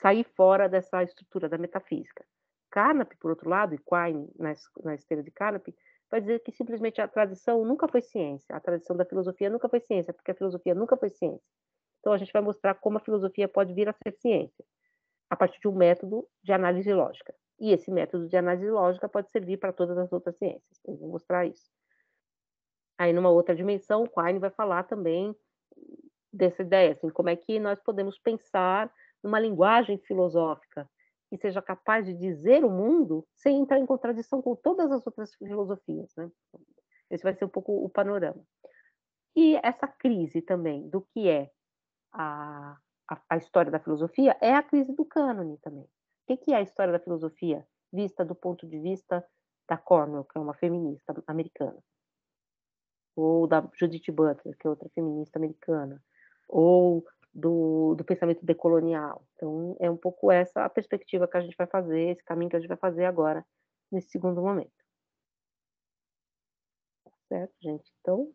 Speaker 1: sair fora dessa estrutura da metafísica. Carnap, por outro lado, e Quine, na, esteira de Carnap, vai dizer que simplesmente a tradição nunca foi ciência, a tradição da filosofia nunca foi ciência, porque a filosofia nunca foi ciência. Então a gente vai mostrar como a filosofia pode vir a ser ciência, a partir de um método de análise lógica. E esse método de análise lógica pode servir para todas as outras ciências. Eu vou mostrar isso. Aí, numa outra dimensão, Quine vai falar também dessa ideia, assim, como é que nós podemos pensar numa linguagem filosófica que seja capaz de dizer o mundo sem entrar em contradição com todas as outras filosofias. Né? Esse vai ser um pouco o panorama. E essa crise também do que é a, a, a história da filosofia é a crise do cânone também. O que, que é a história da filosofia vista do ponto de vista da Cornell, que é uma feminista americana, ou da Judith Butler, que é outra feminista americana, ou do, do pensamento decolonial. Então, é um pouco essa a perspectiva que a gente vai fazer, esse caminho que a gente vai fazer agora, nesse segundo momento. Certo, gente? Então,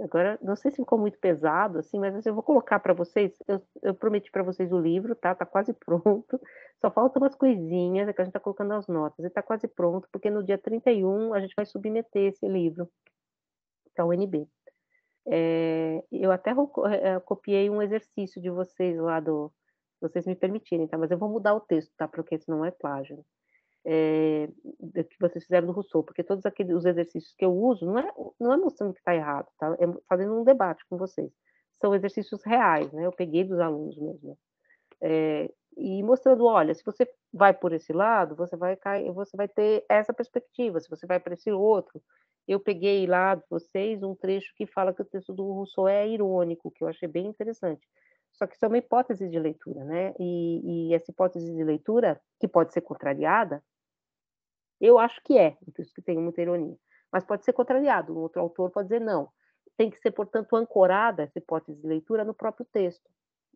Speaker 1: Agora, não sei se ficou muito pesado, assim, mas eu vou colocar para vocês. Eu, eu prometi para vocês o livro, tá? Tá quase pronto. Só faltam umas coisinhas é que a gente está colocando as notas. E está quase pronto, porque no dia 31 a gente vai submeter esse livro para o NB. É, eu até eh, eh, copiei um exercício de vocês lá do. Se vocês me permitirem, tá? Mas eu vou mudar o texto, tá? Porque isso não é plágio. É, que vocês fizeram do Rousseau, porque todos aqueles os exercícios que eu uso não é, não é mostrando que está errado, tá? É fazendo um debate com vocês. São exercícios reais, né? Eu peguei dos alunos mesmo. É, e mostrando, olha, se você vai por esse lado, você vai cair, você vai ter essa perspectiva, se você vai para esse outro, eu peguei lá de vocês um trecho que fala que o texto do Rousseau é irônico, que eu achei bem interessante. Só que isso é uma hipótese de leitura, né? E, e essa hipótese de leitura, que pode ser contrariada, eu acho que é, por isso que tem muita ironia, mas pode ser contrariado, um outro autor pode dizer não. Tem que ser, portanto, ancorada essa hipótese de leitura no próprio texto.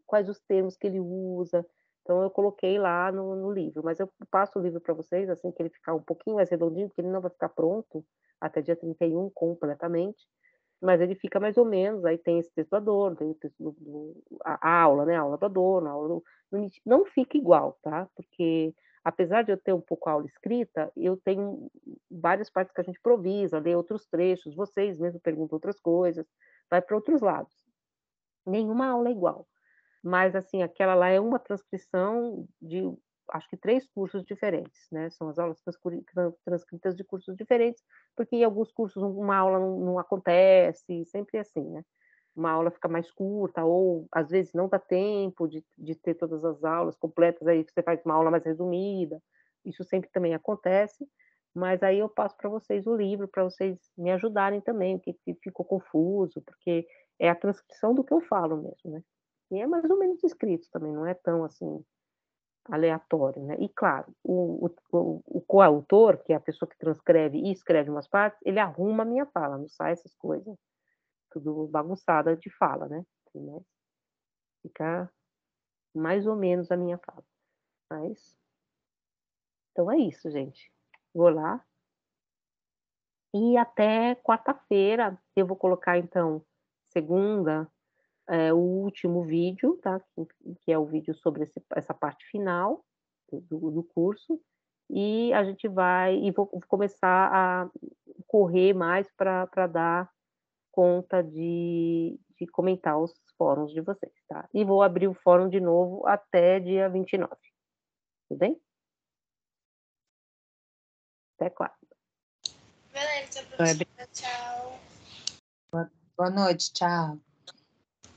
Speaker 1: Quais os termos que ele usa, então eu coloquei lá no, no livro, mas eu passo o livro para vocês assim que ele ficar um pouquinho mais redondinho, porque ele não vai ficar pronto até dia 31 completamente, mas ele fica mais ou menos, aí tem esse texto do Adorno, tem o texto do, do a, a, aula, né, a aula do Adorno, a aula do, do, não fica igual, tá? Porque apesar de eu ter um pouco a aula escrita, eu tenho várias partes que a gente improvisa, lê outros trechos, vocês mesmo perguntam outras coisas, vai para outros lados. Nenhuma aula é igual mas assim, aquela lá é uma transcrição de acho que três cursos diferentes, né? São as aulas transcritas de cursos diferentes, porque em alguns cursos uma aula não, não acontece, sempre é assim, né? Uma aula fica mais curta, ou às vezes não dá tempo de, de ter todas as aulas completas, aí você faz uma aula mais resumida, isso sempre também acontece, mas aí eu passo para vocês o livro, para vocês me ajudarem também, que ficou confuso, porque é a transcrição do que eu falo mesmo, né? é mais ou menos escrito também, não é tão assim aleatório, né? E claro, o, o, o coautor, que é a pessoa que transcreve e escreve umas partes, ele arruma a minha fala, não sai essas coisas, tudo bagunçada de fala, né? Assim, né? Fica mais ou menos a minha fala. Mas, então é isso, gente. Vou lá. E até quarta-feira eu vou colocar, então, segunda, é, o último vídeo, tá? Que, que é o vídeo sobre esse, essa parte final do, do, curso, e a gente vai e vou começar a correr mais para dar conta de, de comentar os fóruns de vocês, tá? E vou abrir o fórum de novo até dia 29. Tudo bem? Até quarta.
Speaker 2: Beleza, então é professora.
Speaker 1: Tchau. Boa noite, tchau.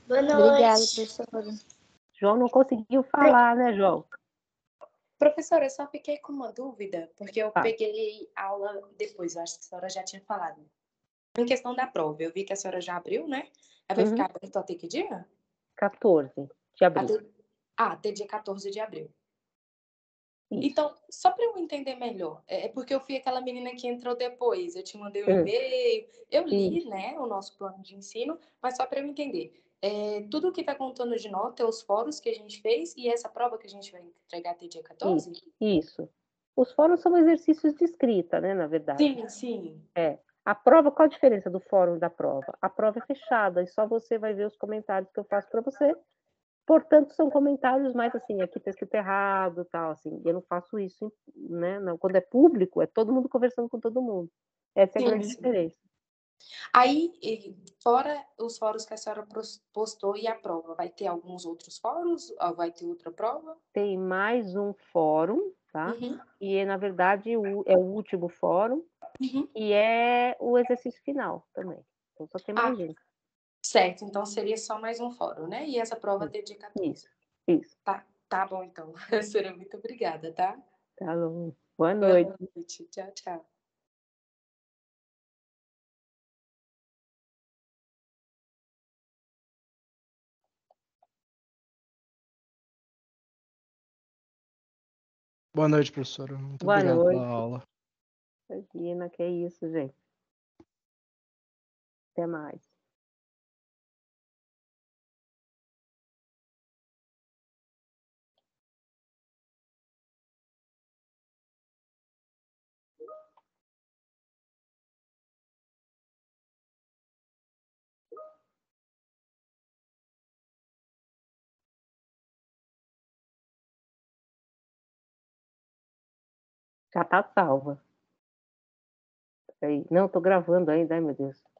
Speaker 1: Boa noite. Obrigada, professora. João não conseguiu falar, né, João? Professora, eu só fiquei com uma dúvida, porque eu ah. peguei aula depois, eu acho que a senhora já tinha falado. Em questão da prova, eu vi que a senhora já abriu, né? Ela vai uhum. ficar aberta até que dia? 14 de abril. Ah, até dia 14 de abril. Isso. Então, só para eu entender melhor, é, é porque eu fui aquela menina que entrou depois, eu te mandei um hum. e-mail, eu li, né, o nosso plano de ensino, mas só para eu entender é, tudo o que está contando de nota, os fóruns que a gente fez e essa prova que a gente vai entregar até dia 14? Isso. isso. Os fóruns são exercícios de escrita, né, na verdade. Sim, sim. É. A prova, qual a diferença do fórum da prova? A prova é fechada e só você vai ver os comentários que eu faço para você. Portanto, são comentários mais assim, aqui está escrito errado, tal, assim. Eu não faço isso, né? Não. Quando é público, é todo mundo conversando com todo mundo. Essa é a sim, grande sim. diferença. Aí, fora os fóruns que a senhora postou e a prova, vai ter alguns outros fóruns? Ah, vai ter outra prova? Tem mais um fórum, tá? Uhum. E, é, na verdade, é o último fórum uhum. e é o exercício final também. Então, só tem mais ah, gente. Certo, então seria só mais um fórum, né? E essa prova teria dia 14. Isso, isso. Tá, tá bom, então. senhora, muito obrigada, tá? Tá bom. Boa noite. Boa noite. Tchau, tchau. Boa noite, professora. Muito Boa obrigado noite. pela aula. Imagina, que é isso, gente. Até mais. Já tá salva. Aí. Não, tô gravando ainda, ai meu Deus.